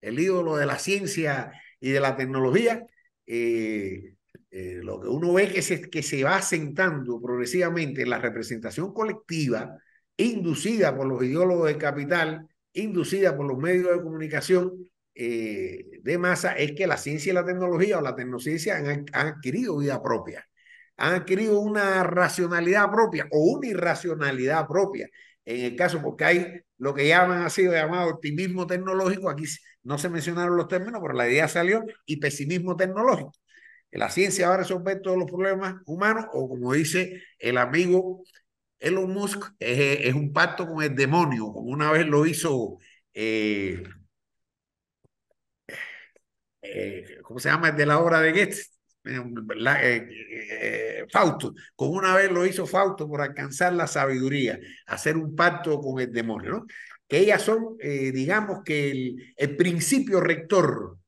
el ídolo de la ciencia y de la tecnología, eh, eh, lo que uno ve es que se va asentando progresivamente en la representación colectiva, inducida por los ideólogos de capital, inducida por los medios de comunicación, eh, de masa es que la ciencia y la tecnología o la tecnociencia han, adquirido vida propia, han adquirido una racionalidad propia o una irracionalidad propia. En el caso, porque hay lo que llaman ha sido llamado optimismo tecnológico, aquí no se mencionaron los términos, pero la idea salió, y pesimismo tecnológico. La ciencia va a resolver todos los problemas humanos, o como dice el amigo Elon Musk, es, un pacto con el demonio, como una vez lo hizo eh, eh, ¿cómo se llama? El de la obra de Goethe. Eh, eh, Fausto, como una vez lo hizo Fausto por alcanzar la sabiduría, hacer un pacto con el demonio, ¿no? que ellas son, digamos que el, principio rector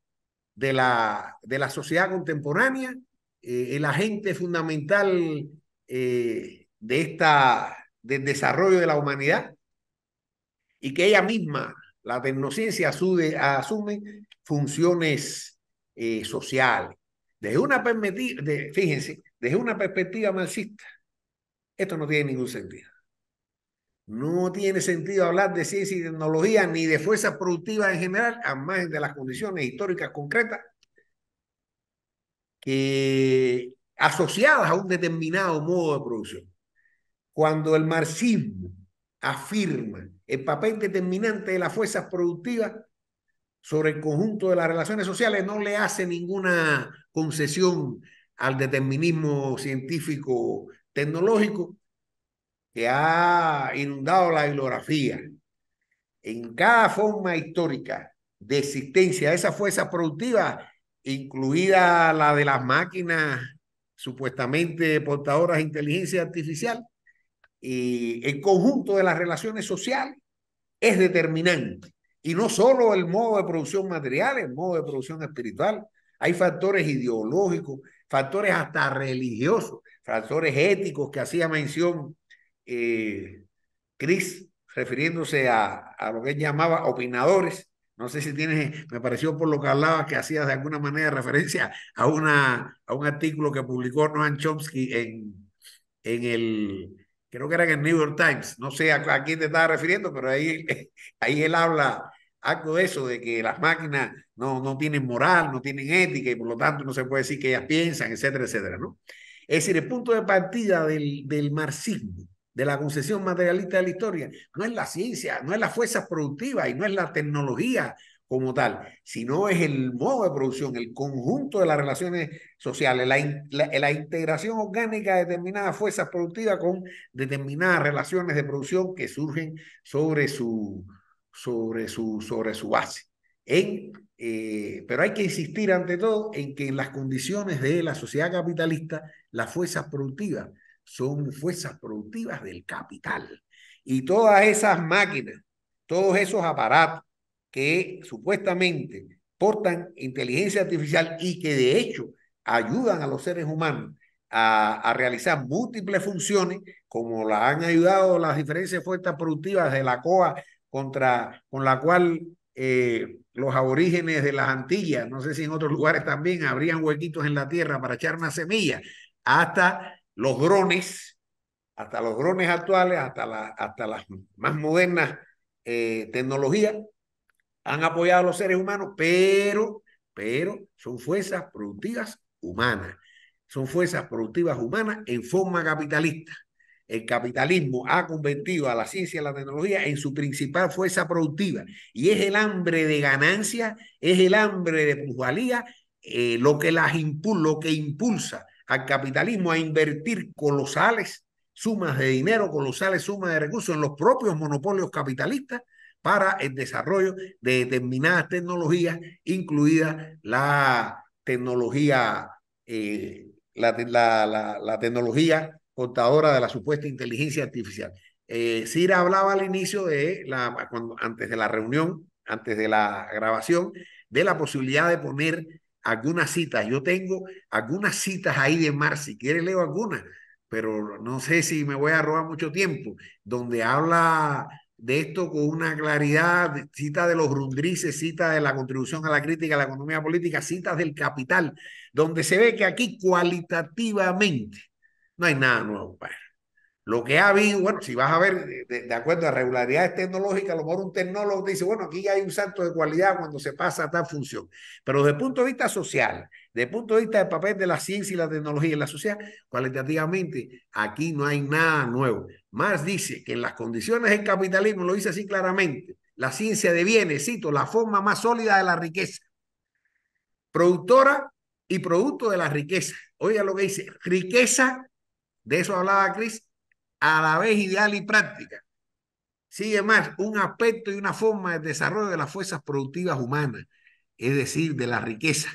de la, de la sociedad contemporánea, el agente fundamental de esta, del desarrollo de la humanidad, y que ella misma, la tecnociencia, asume funciones eh, sociales. Desde una perspectiva, de, fíjense, desde una perspectiva marxista, esto no tiene ningún sentido. No tiene sentido hablar de ciencia y tecnología ni de fuerzas productivas en general, a más de las condiciones históricas concretas que asociadas a un determinado modo de producción. Cuando el marxismo afirma el papel determinante de las fuerzas productivas, sobre el conjunto de las relaciones sociales no le hace ninguna concesión al determinismo científico tecnológico que ha inundado la bibliografía. En cada forma histórica de existencia de esa fuerza productiva, incluida la de las máquinas supuestamente portadoras de inteligencia artificial, y el conjunto de las relaciones sociales es determinante y no solo el modo de producción material, el modo de producción espiritual. Hay factores ideológicos, factores hasta religiosos, factores éticos que hacía mención eh, Chris, refiriéndose a, lo que él llamaba opinadores. No sé si tienes, me pareció por lo que hablabas que hacías de alguna manera referencia a, una, a un artículo que publicó Noam Chomsky en, en el, creo que era en el New York Times, no sé a, quién te estaba refiriendo, pero ahí, ahí él habla algo de eso, de que las máquinas no, no tienen moral, no tienen ética y por lo tanto no se puede decir que ellas piensan, etcétera, etcétera, ¿no? Es decir, el punto de partida del, marxismo, de la concepción materialista de la historia, no es la ciencia, no es las fuerzas productivas y no es la tecnología como tal, sino es el modo de producción, el conjunto de las relaciones sociales, la, la integración orgánica de determinadas fuerzas productivas con determinadas relaciones de producción que surgen sobre su, sobre su, sobre su base. En, eh, pero hay que insistir ante todo en que en las condiciones de la sociedad capitalista, las fuerzas productivas son fuerzas productivas del capital. Y todas esas máquinas, todos esos aparatos que supuestamente portan inteligencia artificial y que de hecho ayudan a los seres humanos a, a, realizar múltiples funciones, como la han ayudado las diferentes fuerzas productivas de la COA contra, con la cual eh, los aborígenes de las Antillas, no sé si en otros lugares también, habrían huequitos en la tierra para echar una semilla, hasta los drones, hasta los drones actuales, hasta, hasta las más modernas eh, tecnologías, han apoyado a los seres humanos, pero, pero son fuerzas productivas humanas, son fuerzas productivas humanas en forma capitalista el capitalismo ha convertido a la ciencia y la tecnología en su principal fuerza productiva. Y es el hambre de ganancia, es el hambre de plusvalía, eh, lo, que las lo que impulsa al capitalismo a invertir colosales sumas de dinero, colosales sumas de recursos en los propios monopolios capitalistas para el desarrollo de determinadas tecnologías, incluida la tecnología, eh, la tecnología contadora de la supuesta inteligencia artificial. Eh, Cira hablaba al inicio de la, cuando, antes de la reunión, antes de la grabación, de la posibilidad de poner algunas citas. Yo tengo algunas citas ahí de Mar, si quieres leo algunas, pero no sé si me voy a robar mucho tiempo, donde habla de esto con una claridad, cita de los rundrices, cita de la contribución a la crítica a la economía política, citas del capital, donde se ve que aquí cualitativamente no hay nada nuevo. padre. Pues. lo que ha habido, bueno, si vas a ver, de, acuerdo a regularidades tecnológicas, a lo mejor un tecnólogo dice, bueno, aquí ya hay un salto de cualidad cuando se pasa a tal función. Pero desde el punto de vista social, desde el punto de vista del papel de la ciencia y la tecnología en la sociedad, cualitativamente, aquí no hay nada nuevo. Marx dice que en las condiciones del capitalismo, lo dice así claramente, la ciencia bienes, cito, la forma más sólida de la riqueza, productora y producto de la riqueza. Oiga lo que dice, riqueza de eso hablaba Cris, a la vez ideal y práctica. Sigue más un aspecto y una forma de desarrollo de las fuerzas productivas humanas, es decir, de la riqueza.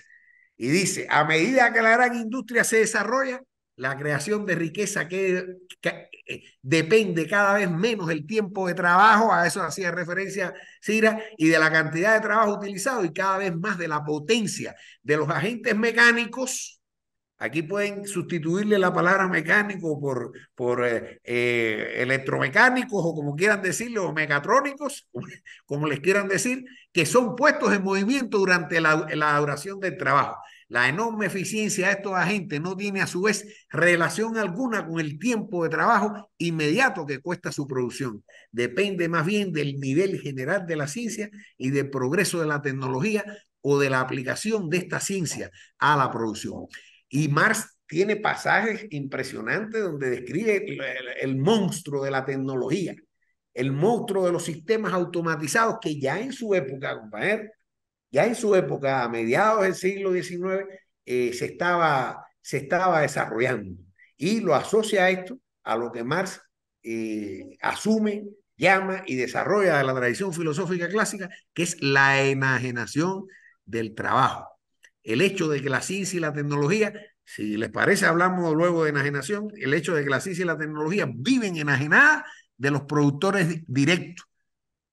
Y dice, a medida que la gran industria se desarrolla, la creación de riqueza que, eh, depende cada vez menos del tiempo de trabajo, a eso hacía referencia Cira, y de la cantidad de trabajo utilizado y cada vez más de la potencia de los agentes mecánicos Aquí pueden sustituirle la palabra mecánico por, por eh, eh, electromecánicos o como quieran decirlo, o mecatrónicos, como les quieran decir, que son puestos en movimiento durante la, la duración del trabajo. La enorme eficiencia de estos agentes no tiene a su vez relación alguna con el tiempo de trabajo inmediato que cuesta su producción. Depende más bien del nivel general de la ciencia y del progreso de la tecnología o de la aplicación de esta ciencia a la producción. Y Marx tiene pasajes impresionantes donde describe el, monstruo de la tecnología, el monstruo de los sistemas automatizados que ya en su época, compañero, ya en su época, a mediados del siglo XIX, eh, se, estaba, se estaba desarrollando. Y lo asocia a esto, a lo que Marx eh, asume, llama y desarrolla de la tradición filosófica clásica, que es la enajenación del trabajo el hecho de que la ciencia y la tecnología, si les parece, hablamos luego de enajenación, el hecho de que la ciencia y la tecnología viven enajenadas de los productores directos.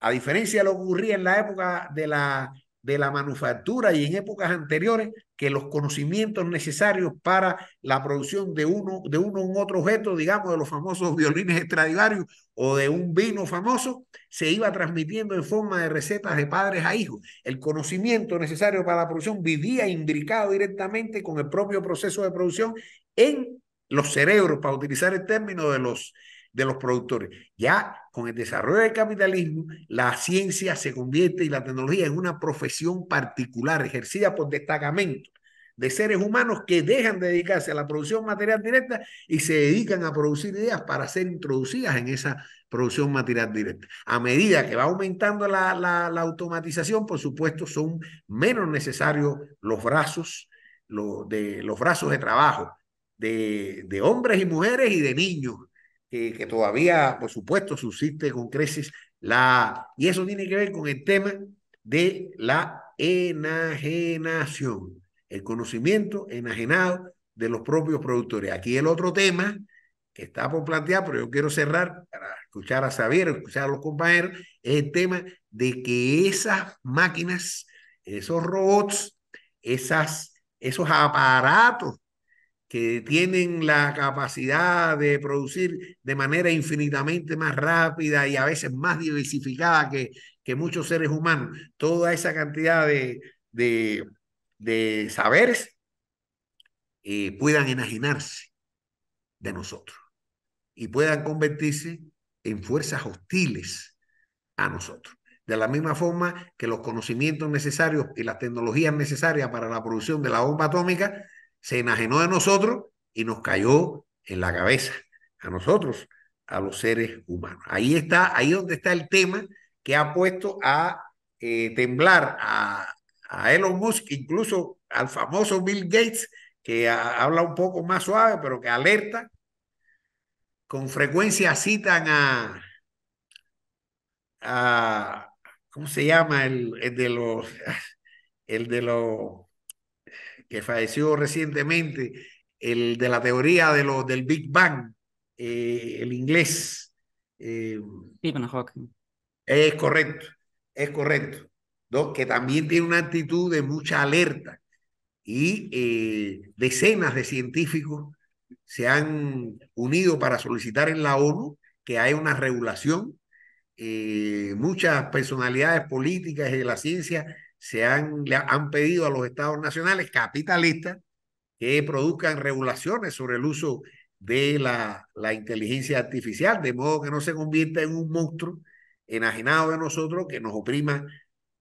A diferencia de lo que ocurría en la época de la, de la manufactura y en épocas anteriores, que los conocimientos necesarios para la producción de uno, de uno un otro objeto, digamos, de los famosos violines extradivarios o de un vino famoso, se iba transmitiendo en forma de recetas de padres a hijos. El conocimiento necesario para la producción vivía imbricado directamente con el propio proceso de producción en los cerebros, para utilizar el término de los, de los productores. Ya con el desarrollo del capitalismo, la ciencia se convierte y la tecnología en una profesión particular ejercida por destacamento de seres humanos que dejan de dedicarse a la producción material directa y se dedican a producir ideas para ser introducidas en esa producción material directa. A medida que va aumentando la, automatización, por supuesto, son menos necesarios los brazos, de, los brazos de trabajo de hombres y mujeres y de niños que, todavía, por supuesto, subsiste con crisis La, y eso tiene que ver con el tema de la enajenación, el conocimiento enajenado de los propios productores. Aquí el otro tema que está por plantear, pero yo quiero cerrar para escuchar a Xavier, escuchar a los compañeros, es el tema de que esas máquinas, esos robots, esas, esos aparatos que tienen la capacidad de producir de manera infinitamente más rápida y a veces más diversificada que, que muchos seres humanos, toda esa cantidad de, saberes eh, puedan enajenarse de nosotros y puedan convertirse en fuerzas hostiles a nosotros. De la misma forma que los conocimientos necesarios y las tecnologías necesarias para la producción de la bomba atómica se enajenó de nosotros y nos cayó en la cabeza, a nosotros, a los seres humanos. Ahí está, ahí donde está el tema que ha puesto a eh, temblar a, Elon Musk, incluso al famoso Bill Gates, que habla un poco más suave, pero que alerta. Con frecuencia citan a, ¿cómo se llama? El, el de los, el de los que falleció recientemente, el de la teoría de del Big Bang, eh, el inglés. Eh, Stephen Hawking. Es correcto, es correcto. ¿no? Que también tiene una actitud de mucha alerta. Y eh, decenas de científicos se han unido para solicitar en la ONU que haya una regulación. muchas personalidades políticas de la ciencia se han, han pedido a los estados nacionales capitalistas que produzcan regulaciones sobre el uso de la, inteligencia artificial, de modo que no se convierta en un monstruo enajenado de nosotros que nos oprima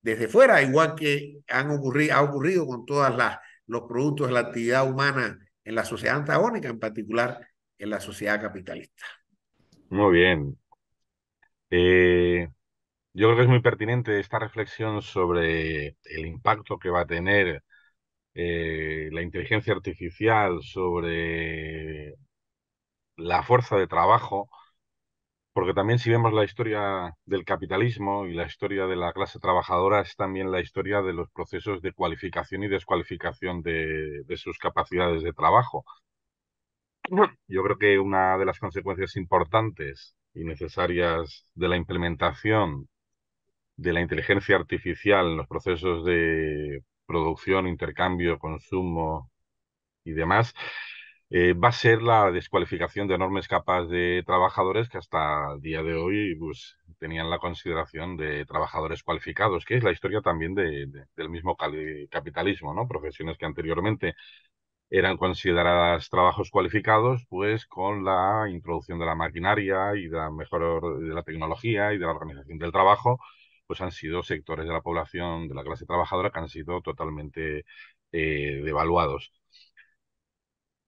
desde fuera, igual que han ha ocurrido con todos los productos de la actividad humana en la sociedad antagónica, en particular en la sociedad capitalista. Muy bien. Eh, yo creo que es muy pertinente esta reflexión sobre el impacto que va a tener eh, la inteligencia artificial sobre la fuerza de trabajo, porque también si vemos la historia del capitalismo y la historia de la clase trabajadora, es también la historia de los procesos de cualificación y descualificación de sus capacidades de trabajo. Yo creo que una de las consecuencias importantes y necesarias de la implementación de la inteligencia artificial en los procesos de producción, intercambio, consumo y demás, eh, va a ser la descualificación de enormes capas de trabajadores que hasta el día de hoy pues, tenían la consideración de trabajadores cualificados, que es la historia también de, del mismo capitalismo, ¿no? Profesiones que anteriormente eran consideradas trabajos cualificados, pues con la introducción de la maquinaria y de la mejor de la tecnología y de la organización del trabajo, pues han sido sectores de la población, de la clase trabajadora, que han sido totalmente eh, devaluados.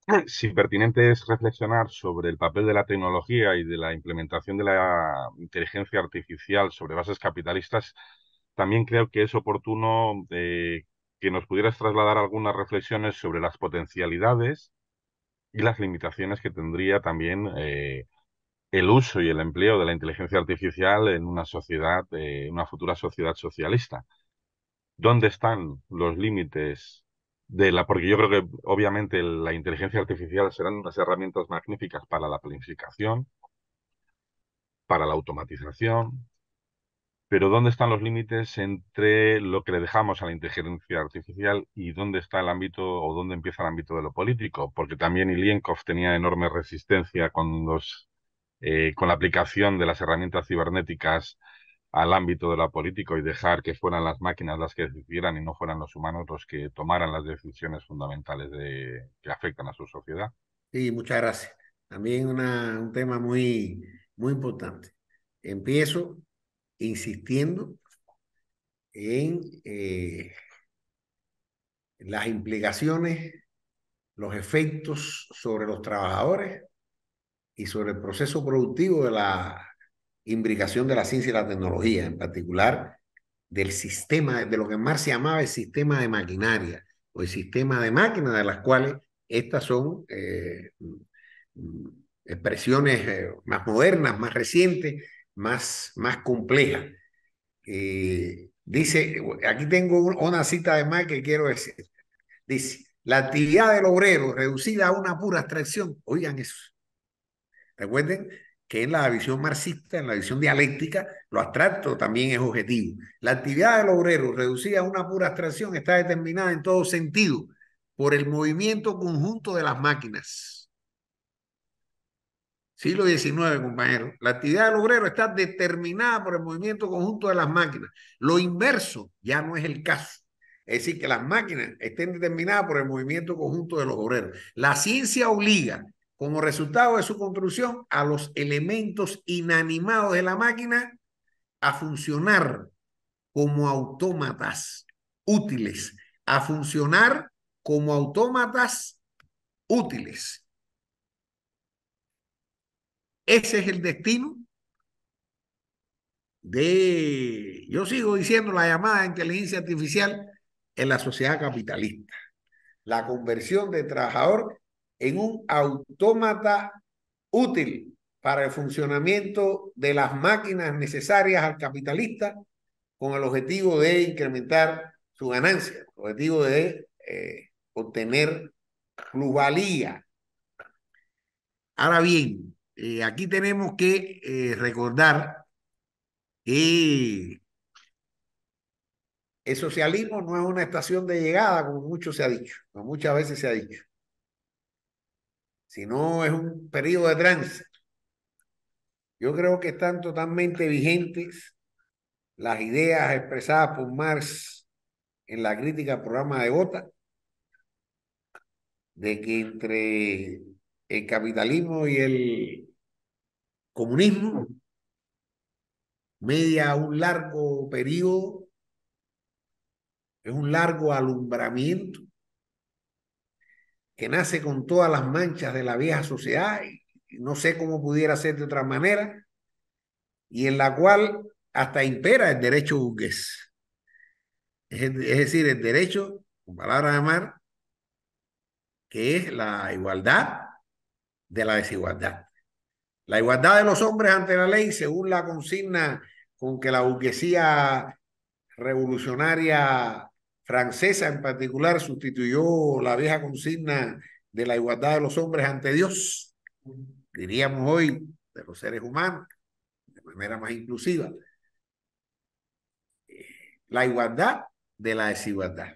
Si pertinente es reflexionar sobre el papel de la tecnología y de la implementación de la inteligencia artificial sobre bases capitalistas, también creo que es oportuno eh, que nos pudieras trasladar algunas reflexiones sobre las potencialidades y las limitaciones que tendría también eh, el uso y el empleo de la inteligencia artificial en una sociedad, eh, una futura sociedad socialista. ¿Dónde están los límites de la? Porque yo creo que obviamente la inteligencia artificial serán unas herramientas magníficas para la planificación, para la automatización, pero ¿dónde están los límites entre lo que le dejamos a la inteligencia artificial y dónde está el ámbito o dónde empieza el ámbito de lo político? Porque también Ilienkov tenía enorme resistencia con los eh, con la aplicación de las herramientas cibernéticas al ámbito de la política y dejar que fueran las máquinas las que decidieran y no fueran los humanos los que tomaran las decisiones fundamentales de, que afectan a su sociedad. Sí, muchas gracias. También un tema muy, muy importante. Empiezo insistiendo en eh, las implicaciones, los efectos sobre los trabajadores y sobre el proceso productivo de la imbricación de la ciencia y la tecnología, en particular del sistema, de lo que Marx llamaba el sistema de maquinaria o el sistema de máquinas de las cuales estas son eh, expresiones eh, más modernas, más recientes, más, más complejas. Eh, dice, aquí tengo una cita de Marx que quiero decir. Dice, la actividad del obrero reducida a una pura abstracción, oigan eso, Recuerden que en la visión marxista, en la visión dialéctica, lo abstracto también es objetivo. La actividad del obrero reducida a una pura abstracción está determinada en todo sentido por el movimiento conjunto de las máquinas. Siglo XIX, compañero. La actividad del obrero está determinada por el movimiento conjunto de las máquinas. Lo inverso ya no es el caso. Es decir, que las máquinas estén determinadas por el movimiento conjunto de los obreros. La ciencia obliga como resultado de su construcción a los elementos inanimados de la máquina a funcionar como autómatas útiles, a funcionar como autómatas útiles. Ese es el destino de, yo sigo diciendo, la llamada inteligencia artificial en la sociedad capitalista. La conversión de trabajador en un autómata útil para el funcionamiento de las máquinas necesarias al capitalista con el objetivo de incrementar su ganancia, el objetivo de eh, obtener plusvalía. Ahora bien, eh, aquí tenemos que eh, recordar que el socialismo no es una estación de llegada, como mucho se ha dicho, como muchas veces se ha dicho si no es un periodo de trance. Yo creo que están totalmente vigentes las ideas expresadas por Marx en la crítica al programa de Gota, de que entre el capitalismo y el comunismo media un largo periodo, es un largo alumbramiento que nace con todas las manchas de la vieja sociedad, y no sé cómo pudiera ser de otra manera, y en la cual hasta impera el derecho burgués. Es, decir, el derecho, con palabras de Mar, que es la igualdad de la desigualdad. La igualdad de los hombres ante la ley, según la consigna con que la burguesía revolucionaria francesa en particular sustituyó la vieja consigna de la igualdad de los hombres ante Dios, diríamos hoy, de los seres humanos, de manera más inclusiva. Eh, la igualdad de la desigualdad.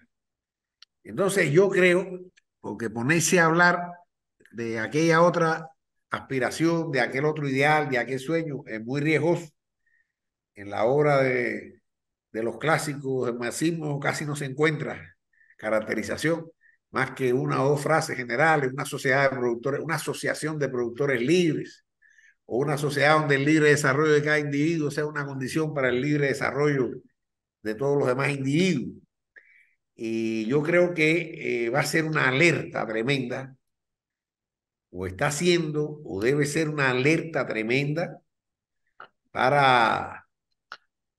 Entonces yo creo, porque ponerse a hablar de aquella otra aspiración, de aquel otro ideal, de aquel sueño, es muy riesgoso. En la obra de de los clásicos, el marxismo casi no se encuentra caracterización, más que una o dos frases generales, una sociedad de productores, una asociación de productores libres, o una sociedad donde el libre desarrollo de cada individuo sea una condición para el libre desarrollo de todos los demás individuos. Y yo creo que eh, va a ser una alerta tremenda, o está siendo, o debe ser una alerta tremenda para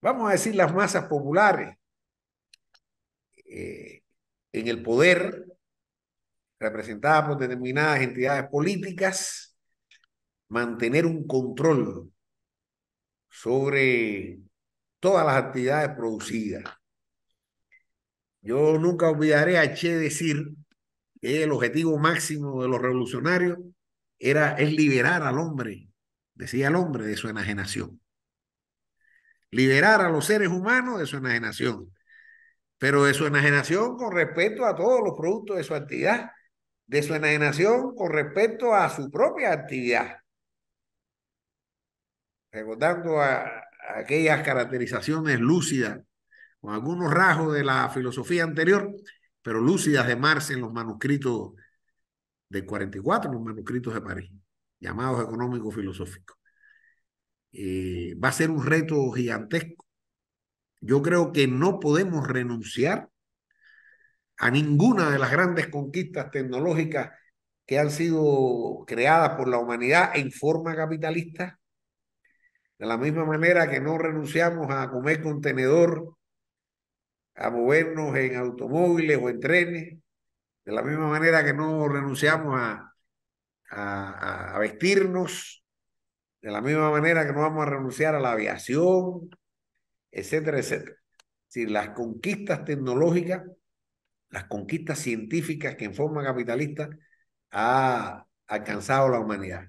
vamos a decir, las masas populares eh, en el poder, representadas por determinadas entidades políticas, mantener un control sobre todas las actividades producidas. Yo nunca olvidaré a Che decir que el objetivo máximo de los revolucionarios era es liberar al hombre, decía el hombre, de su enajenación liberar a los seres humanos de su enajenación, pero de su enajenación con respecto a todos los productos de su actividad, de su enajenación con respecto a su propia actividad. Recordando a, aquellas caracterizaciones lúcidas, con algunos rasgos de la filosofía anterior, pero lúcidas de Marx en los manuscritos del 44, los manuscritos de París, llamados económicos filosóficos. Eh, va a ser un reto gigantesco. Yo creo que no podemos renunciar a ninguna de las grandes conquistas tecnológicas que han sido creadas por la humanidad en forma capitalista. De la misma manera que no renunciamos a comer contenedor, a movernos en automóviles o en trenes, de la misma manera que no renunciamos a vestirnos de la misma manera que no vamos a renunciar a la aviación, etcétera, etcétera. Si las conquistas tecnológicas, las conquistas científicas que en forma capitalista ha alcanzado la humanidad,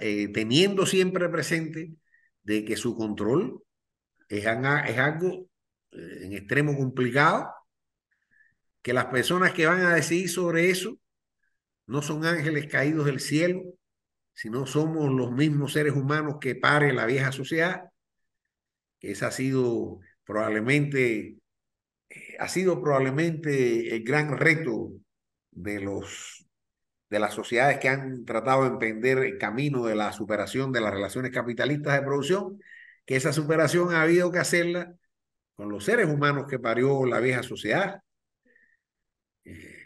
eh, teniendo siempre presente de que su control es, algo eh, en extremo complicado, que las personas que van a decidir sobre eso no son ángeles caídos del cielo, si no somos los mismos seres humanos que pare la vieja sociedad, que esa ha sido probablemente, eh, ha sido probablemente el gran reto de los de las sociedades que han tratado de emprender el camino de la superación de las relaciones capitalistas de producción, que esa superación ha habido que hacerla con los seres humanos que parió la vieja sociedad. Eh,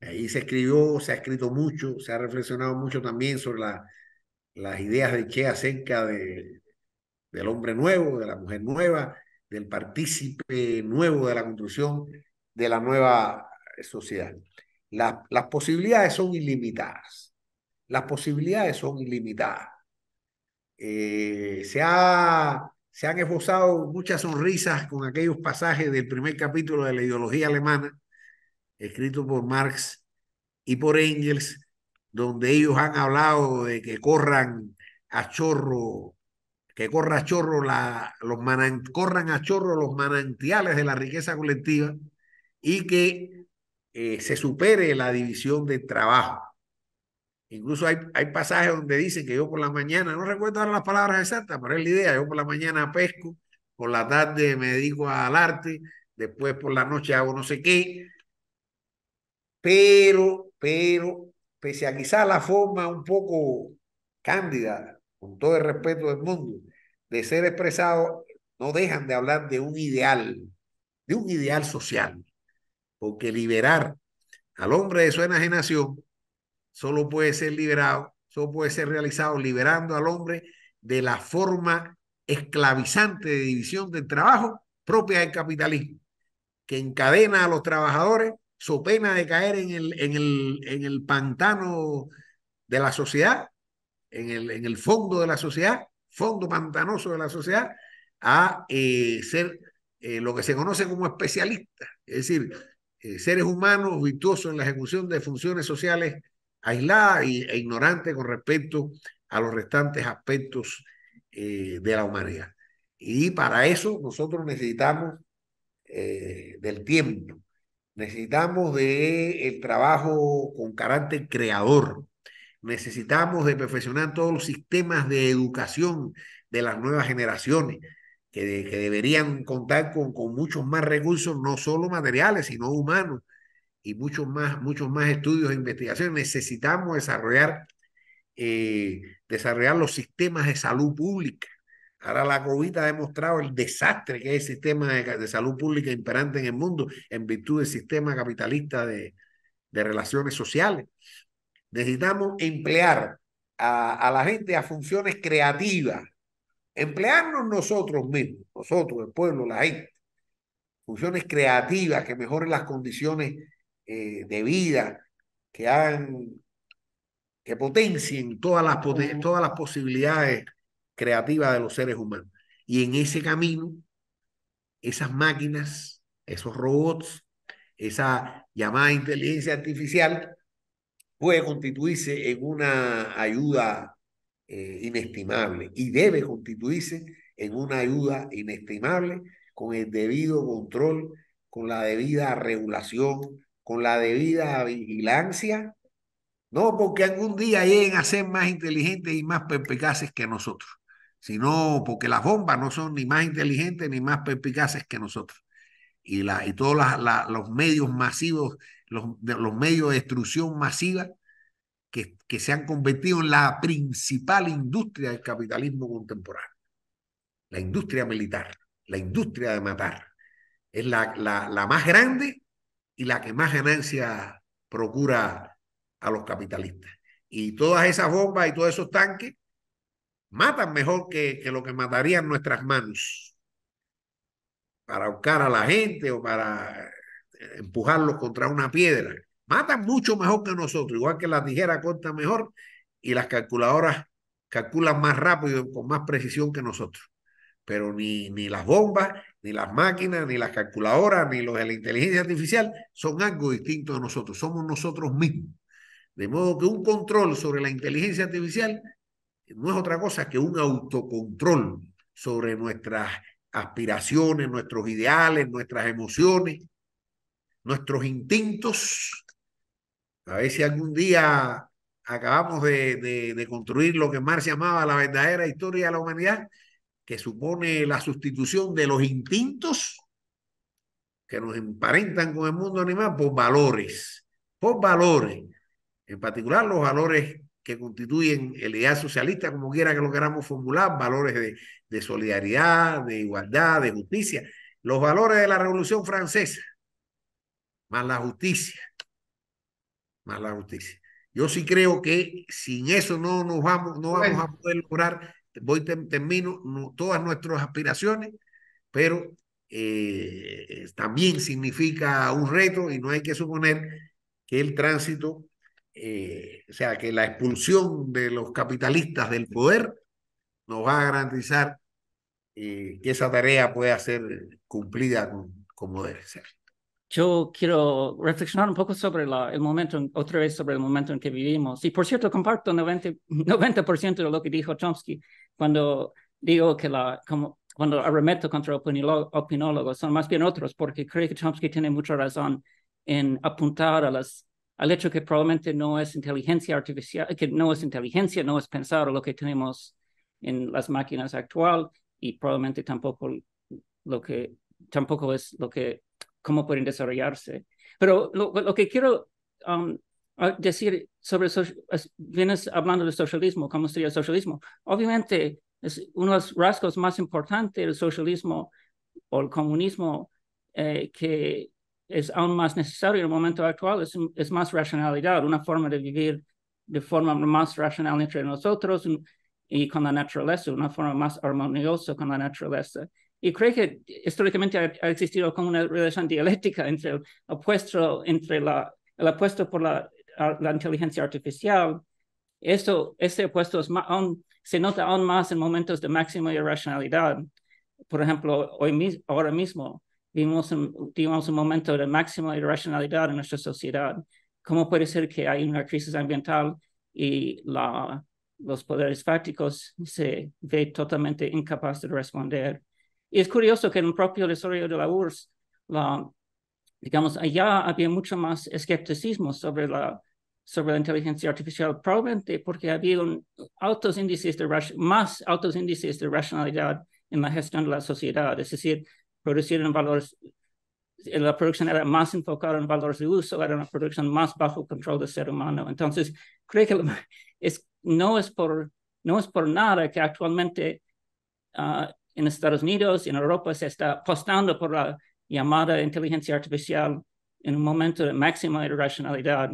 Ahí se escribió, se ha escrito mucho, se ha reflexionado mucho también sobre las ideas de Che acerca del hombre nuevo, de la mujer nueva, del partícipe nuevo de la construcción de la nueva sociedad. las posibilidades son ilimitadas. Las posibilidades son ilimitadas. Eh, se, se han esbozado muchas sonrisas con aquellos pasajes del primer capítulo de la ideología alemana escrito por Marx y por Engels, donde ellos han hablado de que corran a chorro, que corra chorro los corran a chorro los manantiales de la riqueza colectiva y que eh, se supere la división del trabajo. Incluso hay, hay pasajes donde dicen que yo por la mañana, no recuerdo ahora las palabras exactas, pero es la idea, yo por la mañana pesco, por la tarde me dedico al arte, después por la noche hago no sé qué, pero, pero, pese a quizá la forma un poco cándida, con todo el respeto del mundo, de ser expresado, no dejan de hablar de un ideal, de un ideal social, porque liberar al hombre de su enajenación solo puede ser liberado, solo puede ser realizado liberando al hombre de la forma esclavizante de división del trabajo propia del capitalismo, que encadena a los trabajadores su pena de caer en el, el, en el pantano de la sociedad, en el, en el fondo de la sociedad, fondo pantanoso de la sociedad, a eh, ser eh, lo que se conoce como especialistas, es decir, eh, seres humanos virtuosos en la ejecución de funciones sociales aisladas e ignorantes con respecto a los restantes aspectos de la humanidad. Y para eso nosotros necesitamos del tiempo, necesitamos de el trabajo con carácter creador, necesitamos de perfeccionar todos los sistemas de educación de las nuevas generaciones, que, deberían contar con, muchos más recursos, no solo materiales, sino humanos, y muchos más, muchos más estudios e investigaciones. Necesitamos desarrollar, eh, desarrollar los sistemas de salud pública, Ahora la COVID ha demostrado el desastre que es el sistema de, salud pública imperante en el mundo en virtud del sistema capitalista de, relaciones sociales. Necesitamos emplear a, la gente a funciones creativas, emplearnos nosotros mismos, nosotros, el pueblo, la gente, funciones creativas que mejoren las condiciones eh, de vida, que hagan, que potencien todas las, todas las posibilidades creativa de los seres humanos. Y en ese camino, esas máquinas, esos robots, esa llamada inteligencia artificial puede constituirse en una ayuda eh, inestimable y debe constituirse en una ayuda inestimable con el debido control, con la debida regulación, con la debida vigilancia, no porque algún día lleguen a ser más inteligentes y más perpicaces que nosotros sino porque las bombas no son ni más inteligentes ni más perpicaces que nosotros. Y, y todos los medios masivos, los, medios de destrucción masiva que, se han convertido en la principal industria del capitalismo contemporáneo. La industria militar, la industria de matar. Es la, la más grande y la que más ganancia procura a los capitalistas. Y todas esas bombas y todos esos tanques matan mejor que, lo que matarían nuestras manos para buscar a la gente o para eh, empujarlos contra una piedra. Matan mucho mejor que nosotros, igual que la tijera corta mejor y las calculadoras calculan más rápido, con más precisión que nosotros. Pero ni, ni las bombas, ni las máquinas, ni las calculadoras, ni los de la inteligencia artificial son algo distinto de nosotros, somos nosotros mismos. De modo que un control sobre la inteligencia artificial no es otra cosa que un autocontrol sobre nuestras aspiraciones, nuestros ideales, nuestras emociones, nuestros instintos. A ver si algún día acabamos de, construir lo que Marx llamaba la verdadera historia de la humanidad, que supone la sustitución de los instintos que nos emparentan con el mundo animal por valores, por valores, en particular los valores que constituyen el ideal socialista, como quiera que lo queramos formular, valores de, solidaridad, de igualdad, de justicia, los valores de la Revolución Francesa, más la justicia, más la justicia. Yo sí creo que sin eso no nos vamos, no vamos a poder lograr, voy termino todas nuestras aspiraciones, pero eh, también significa un reto y no hay que suponer que el tránsito eh, o sea, que la expulsión de los capitalistas del poder nos va a garantizar eh, que esa tarea pueda ser cumplida con, como debe ser. Yo quiero reflexionar un poco sobre la, el momento, otra vez sobre el momento en que vivimos. Y por cierto, comparto 90%, 90 de lo que dijo Chomsky cuando digo que la, como, cuando arremeto contra opinólogos, son más bien otros, porque creo que Chomsky tiene mucha razón en apuntar a las al hecho que probablemente no es inteligencia artificial, que no es inteligencia, no es pensar lo que tenemos en las máquinas actual y probablemente tampoco lo que tampoco es lo que cómo pueden desarrollarse. Pero lo, que quiero um, decir sobre vienes hablando del socialismo, cómo sería el socialismo. Obviamente es uno de los rasgos más importantes del socialismo o el comunismo eh, que es aún más necesario en el momento actual, es, es más racionalidad, una forma de vivir de forma más racional entre nosotros y con la naturaleza, una forma más armoniosa con la naturaleza. Y creo que históricamente ha, existido como una relación dialéctica entre el opuesto, entre la, el apuesto por la, la inteligencia artificial. esto ese opuesto se nota aún más en momentos de máxima irracionalidad. Por ejemplo, hoy, ahora mismo, Vivimos un, vivimos un momento de máxima irracionalidad en nuestra sociedad. ¿Cómo puede ser que hay una crisis ambiental y la, los poderes fácticos se ve totalmente incapaces de responder? Y es curioso que en el propio desarrollo de la URSS, digamos, allá había mucho más escepticismo sobre la, sobre la inteligencia artificial, probablemente porque había altos índices de, más altos índices de racionalidad en la gestión de la sociedad. Es decir, producieron valores, la producción era más enfocada en valores de uso, era una producción más bajo control del ser humano. Entonces, creo que es, no, es por, no es por nada que actualmente ah, en Estados Unidos, en Europa, se está apostando por la llamada inteligencia artificial en un momento de máxima irracionalidad,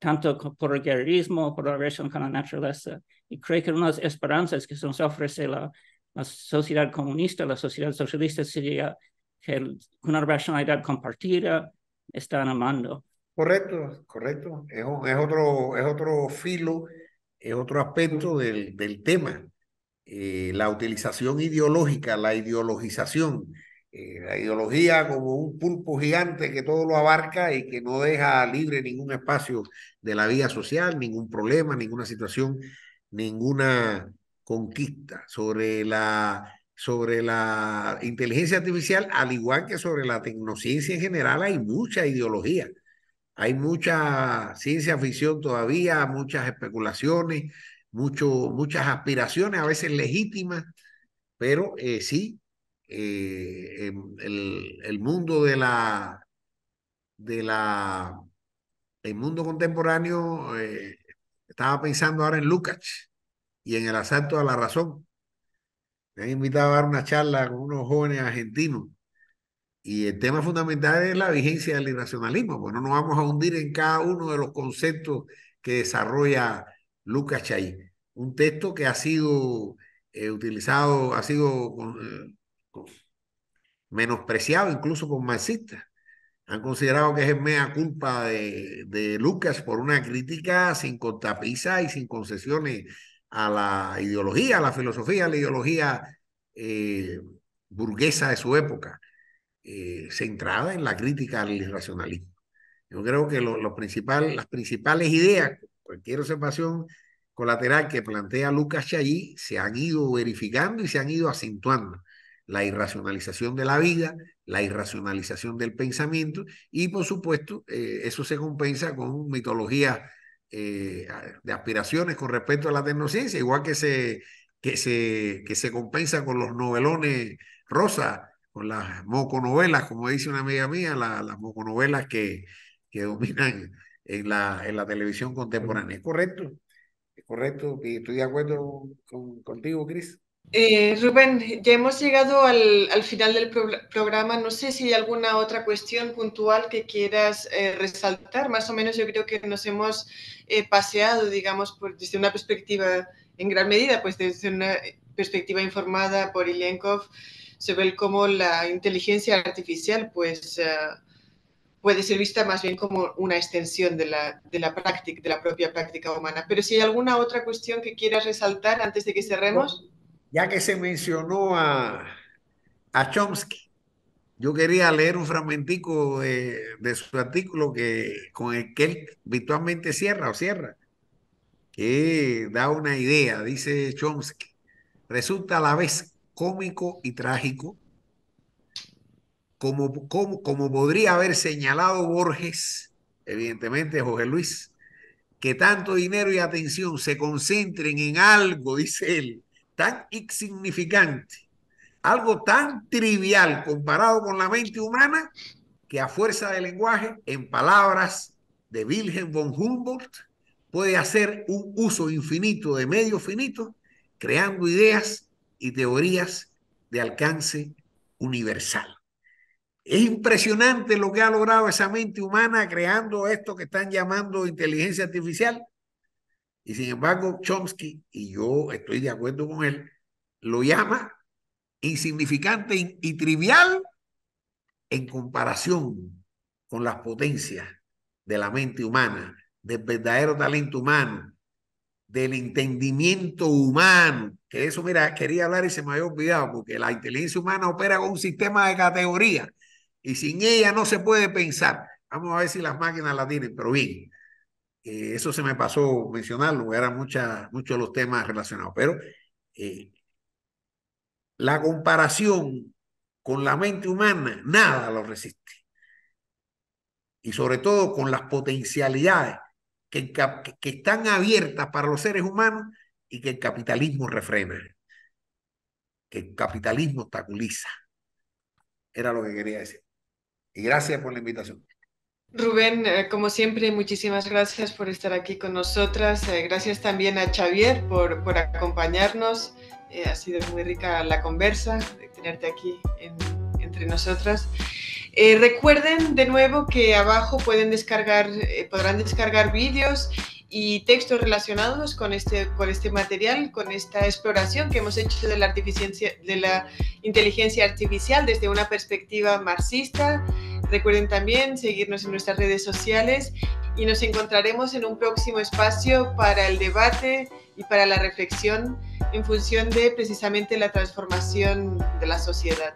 tanto por el guerrerismo, por la relación con la naturaleza. Y creo que una las esperanzas que se nos ofrece la la sociedad comunista, la sociedad socialista sería que una racionalidad compartida están amando. Correcto, correcto. Es, otro, es otro filo, es otro aspecto del, tema. Eh, la utilización ideológica, la ideologización, eh, la ideología como un pulpo gigante que todo lo abarca y que no deja libre ningún espacio de la vida social, ningún problema, ninguna situación, ninguna conquista, sobre la, sobre la inteligencia artificial, al igual que sobre la tecnociencia en general, hay mucha ideología, hay mucha ciencia ficción todavía, muchas especulaciones, mucho, muchas aspiraciones, a veces legítimas, pero eh, sí, eh, em, el, mundo de la, de la, el mundo contemporáneo, eh, estaba pensando ahora en Lukács, y en el asalto a la razón. Me han invitado a dar una charla con unos jóvenes argentinos y el tema fundamental es la vigencia del irracionalismo, porque no nos vamos a hundir en cada uno de los conceptos que desarrolla Lucas Chay. Un texto que ha sido eh, utilizado, ha sido eh, menospreciado incluso con marxistas. Han considerado que es mea culpa de, de Lucas por una crítica sin contrapisa y sin concesiones a la ideología, a la filosofía, a la ideología eh, burguesa de su época, eh, centrada en la crítica al irracionalismo. Yo creo que las principales ideas, cualquier observación colateral que plantea Lucas Chayí, se han ido verificando y se han ido acentuando. La irracionalización de la vida, la irracionalización del pensamiento y, por supuesto, eh, eso se compensa con mitologías eh, de aspiraciones con respecto a la tecnociencia, igual que se, que se, que se compensa con los novelones rosa, con las moconovelas, como dice una amiga mía, las moconovelas que, que dominan en la, en la televisión contemporánea. ¿Es correcto? ¿Es correcto? ¿Estoy de acuerdo contigo, Cris? Eh, Rubén, ya hemos llegado al, al final del programa. No sé si hay alguna otra cuestión puntual que quieras eh, resaltar. Más o menos yo creo que nos hemos he eh, paseado, digamos, desde una perspectiva, en gran medida, pues desde una perspectiva informada por Ilenkov, sobre ve cómo la inteligencia artificial, pues... Eh, puede ser vista más bien como una extensión de la, de la práctica, de la propia práctica humana. Pero si hay alguna otra cuestión que quieras resaltar antes de que cerremos. Ya que se mencionó a, a Chomsky, yo quería leer un fragmentico de, su artículo que, con el que él virtualmente cierra o cierra, que da una idea, dice Chomsky. Resulta a la vez cómico y trágico, como, como, como podría haber señalado Borges, evidentemente Jorge Luis, que tanto dinero y atención se concentren en algo, dice él, tan insignificante algo tan trivial comparado con la mente humana que a fuerza de lenguaje, en palabras de Wilhelm von Humboldt, puede hacer un uso infinito de medios finitos, creando ideas y teorías de alcance universal. Es impresionante lo que ha logrado esa mente humana creando esto que están llamando inteligencia artificial. Y sin embargo, Chomsky, y yo estoy de acuerdo con él, lo llama insignificante y trivial en comparación con las potencias de la mente humana, del verdadero talento humano, del entendimiento humano. Que eso, mira, quería hablar y se me había olvidado, porque la inteligencia humana opera con un sistema de categoría y sin ella no se puede pensar. Vamos a ver si las máquinas la tienen, pero bien. Eh, eso se me pasó mencionarlo, eran muchas, muchos los temas relacionados, pero eh, la comparación con la mente humana, nada lo resiste. Y sobre todo con las potencialidades que, que están abiertas para los seres humanos y que el capitalismo refrena, que el capitalismo obstaculiza. Era lo que quería decir. Y gracias por la invitación. Rubén, eh, como siempre, muchísimas gracias por estar aquí con nosotras. Eh, gracias también a Xavier por, por acompañarnos. Eh, ha sido muy rica la conversa, de tenerte aquí entre nosotras. Eh, recuerden de nuevo que abajo pueden descargar, eh, podrán descargar vídeos y textos relacionados con este, con este material, con esta exploración que hemos hecho de la inteligencia artificial desde una perspectiva marxista. Recuerden también seguirnos en nuestras redes sociales y nos encontraremos en un próximo espacio para el debate y para la reflexión en función de precisamente la transformación de la sociedad.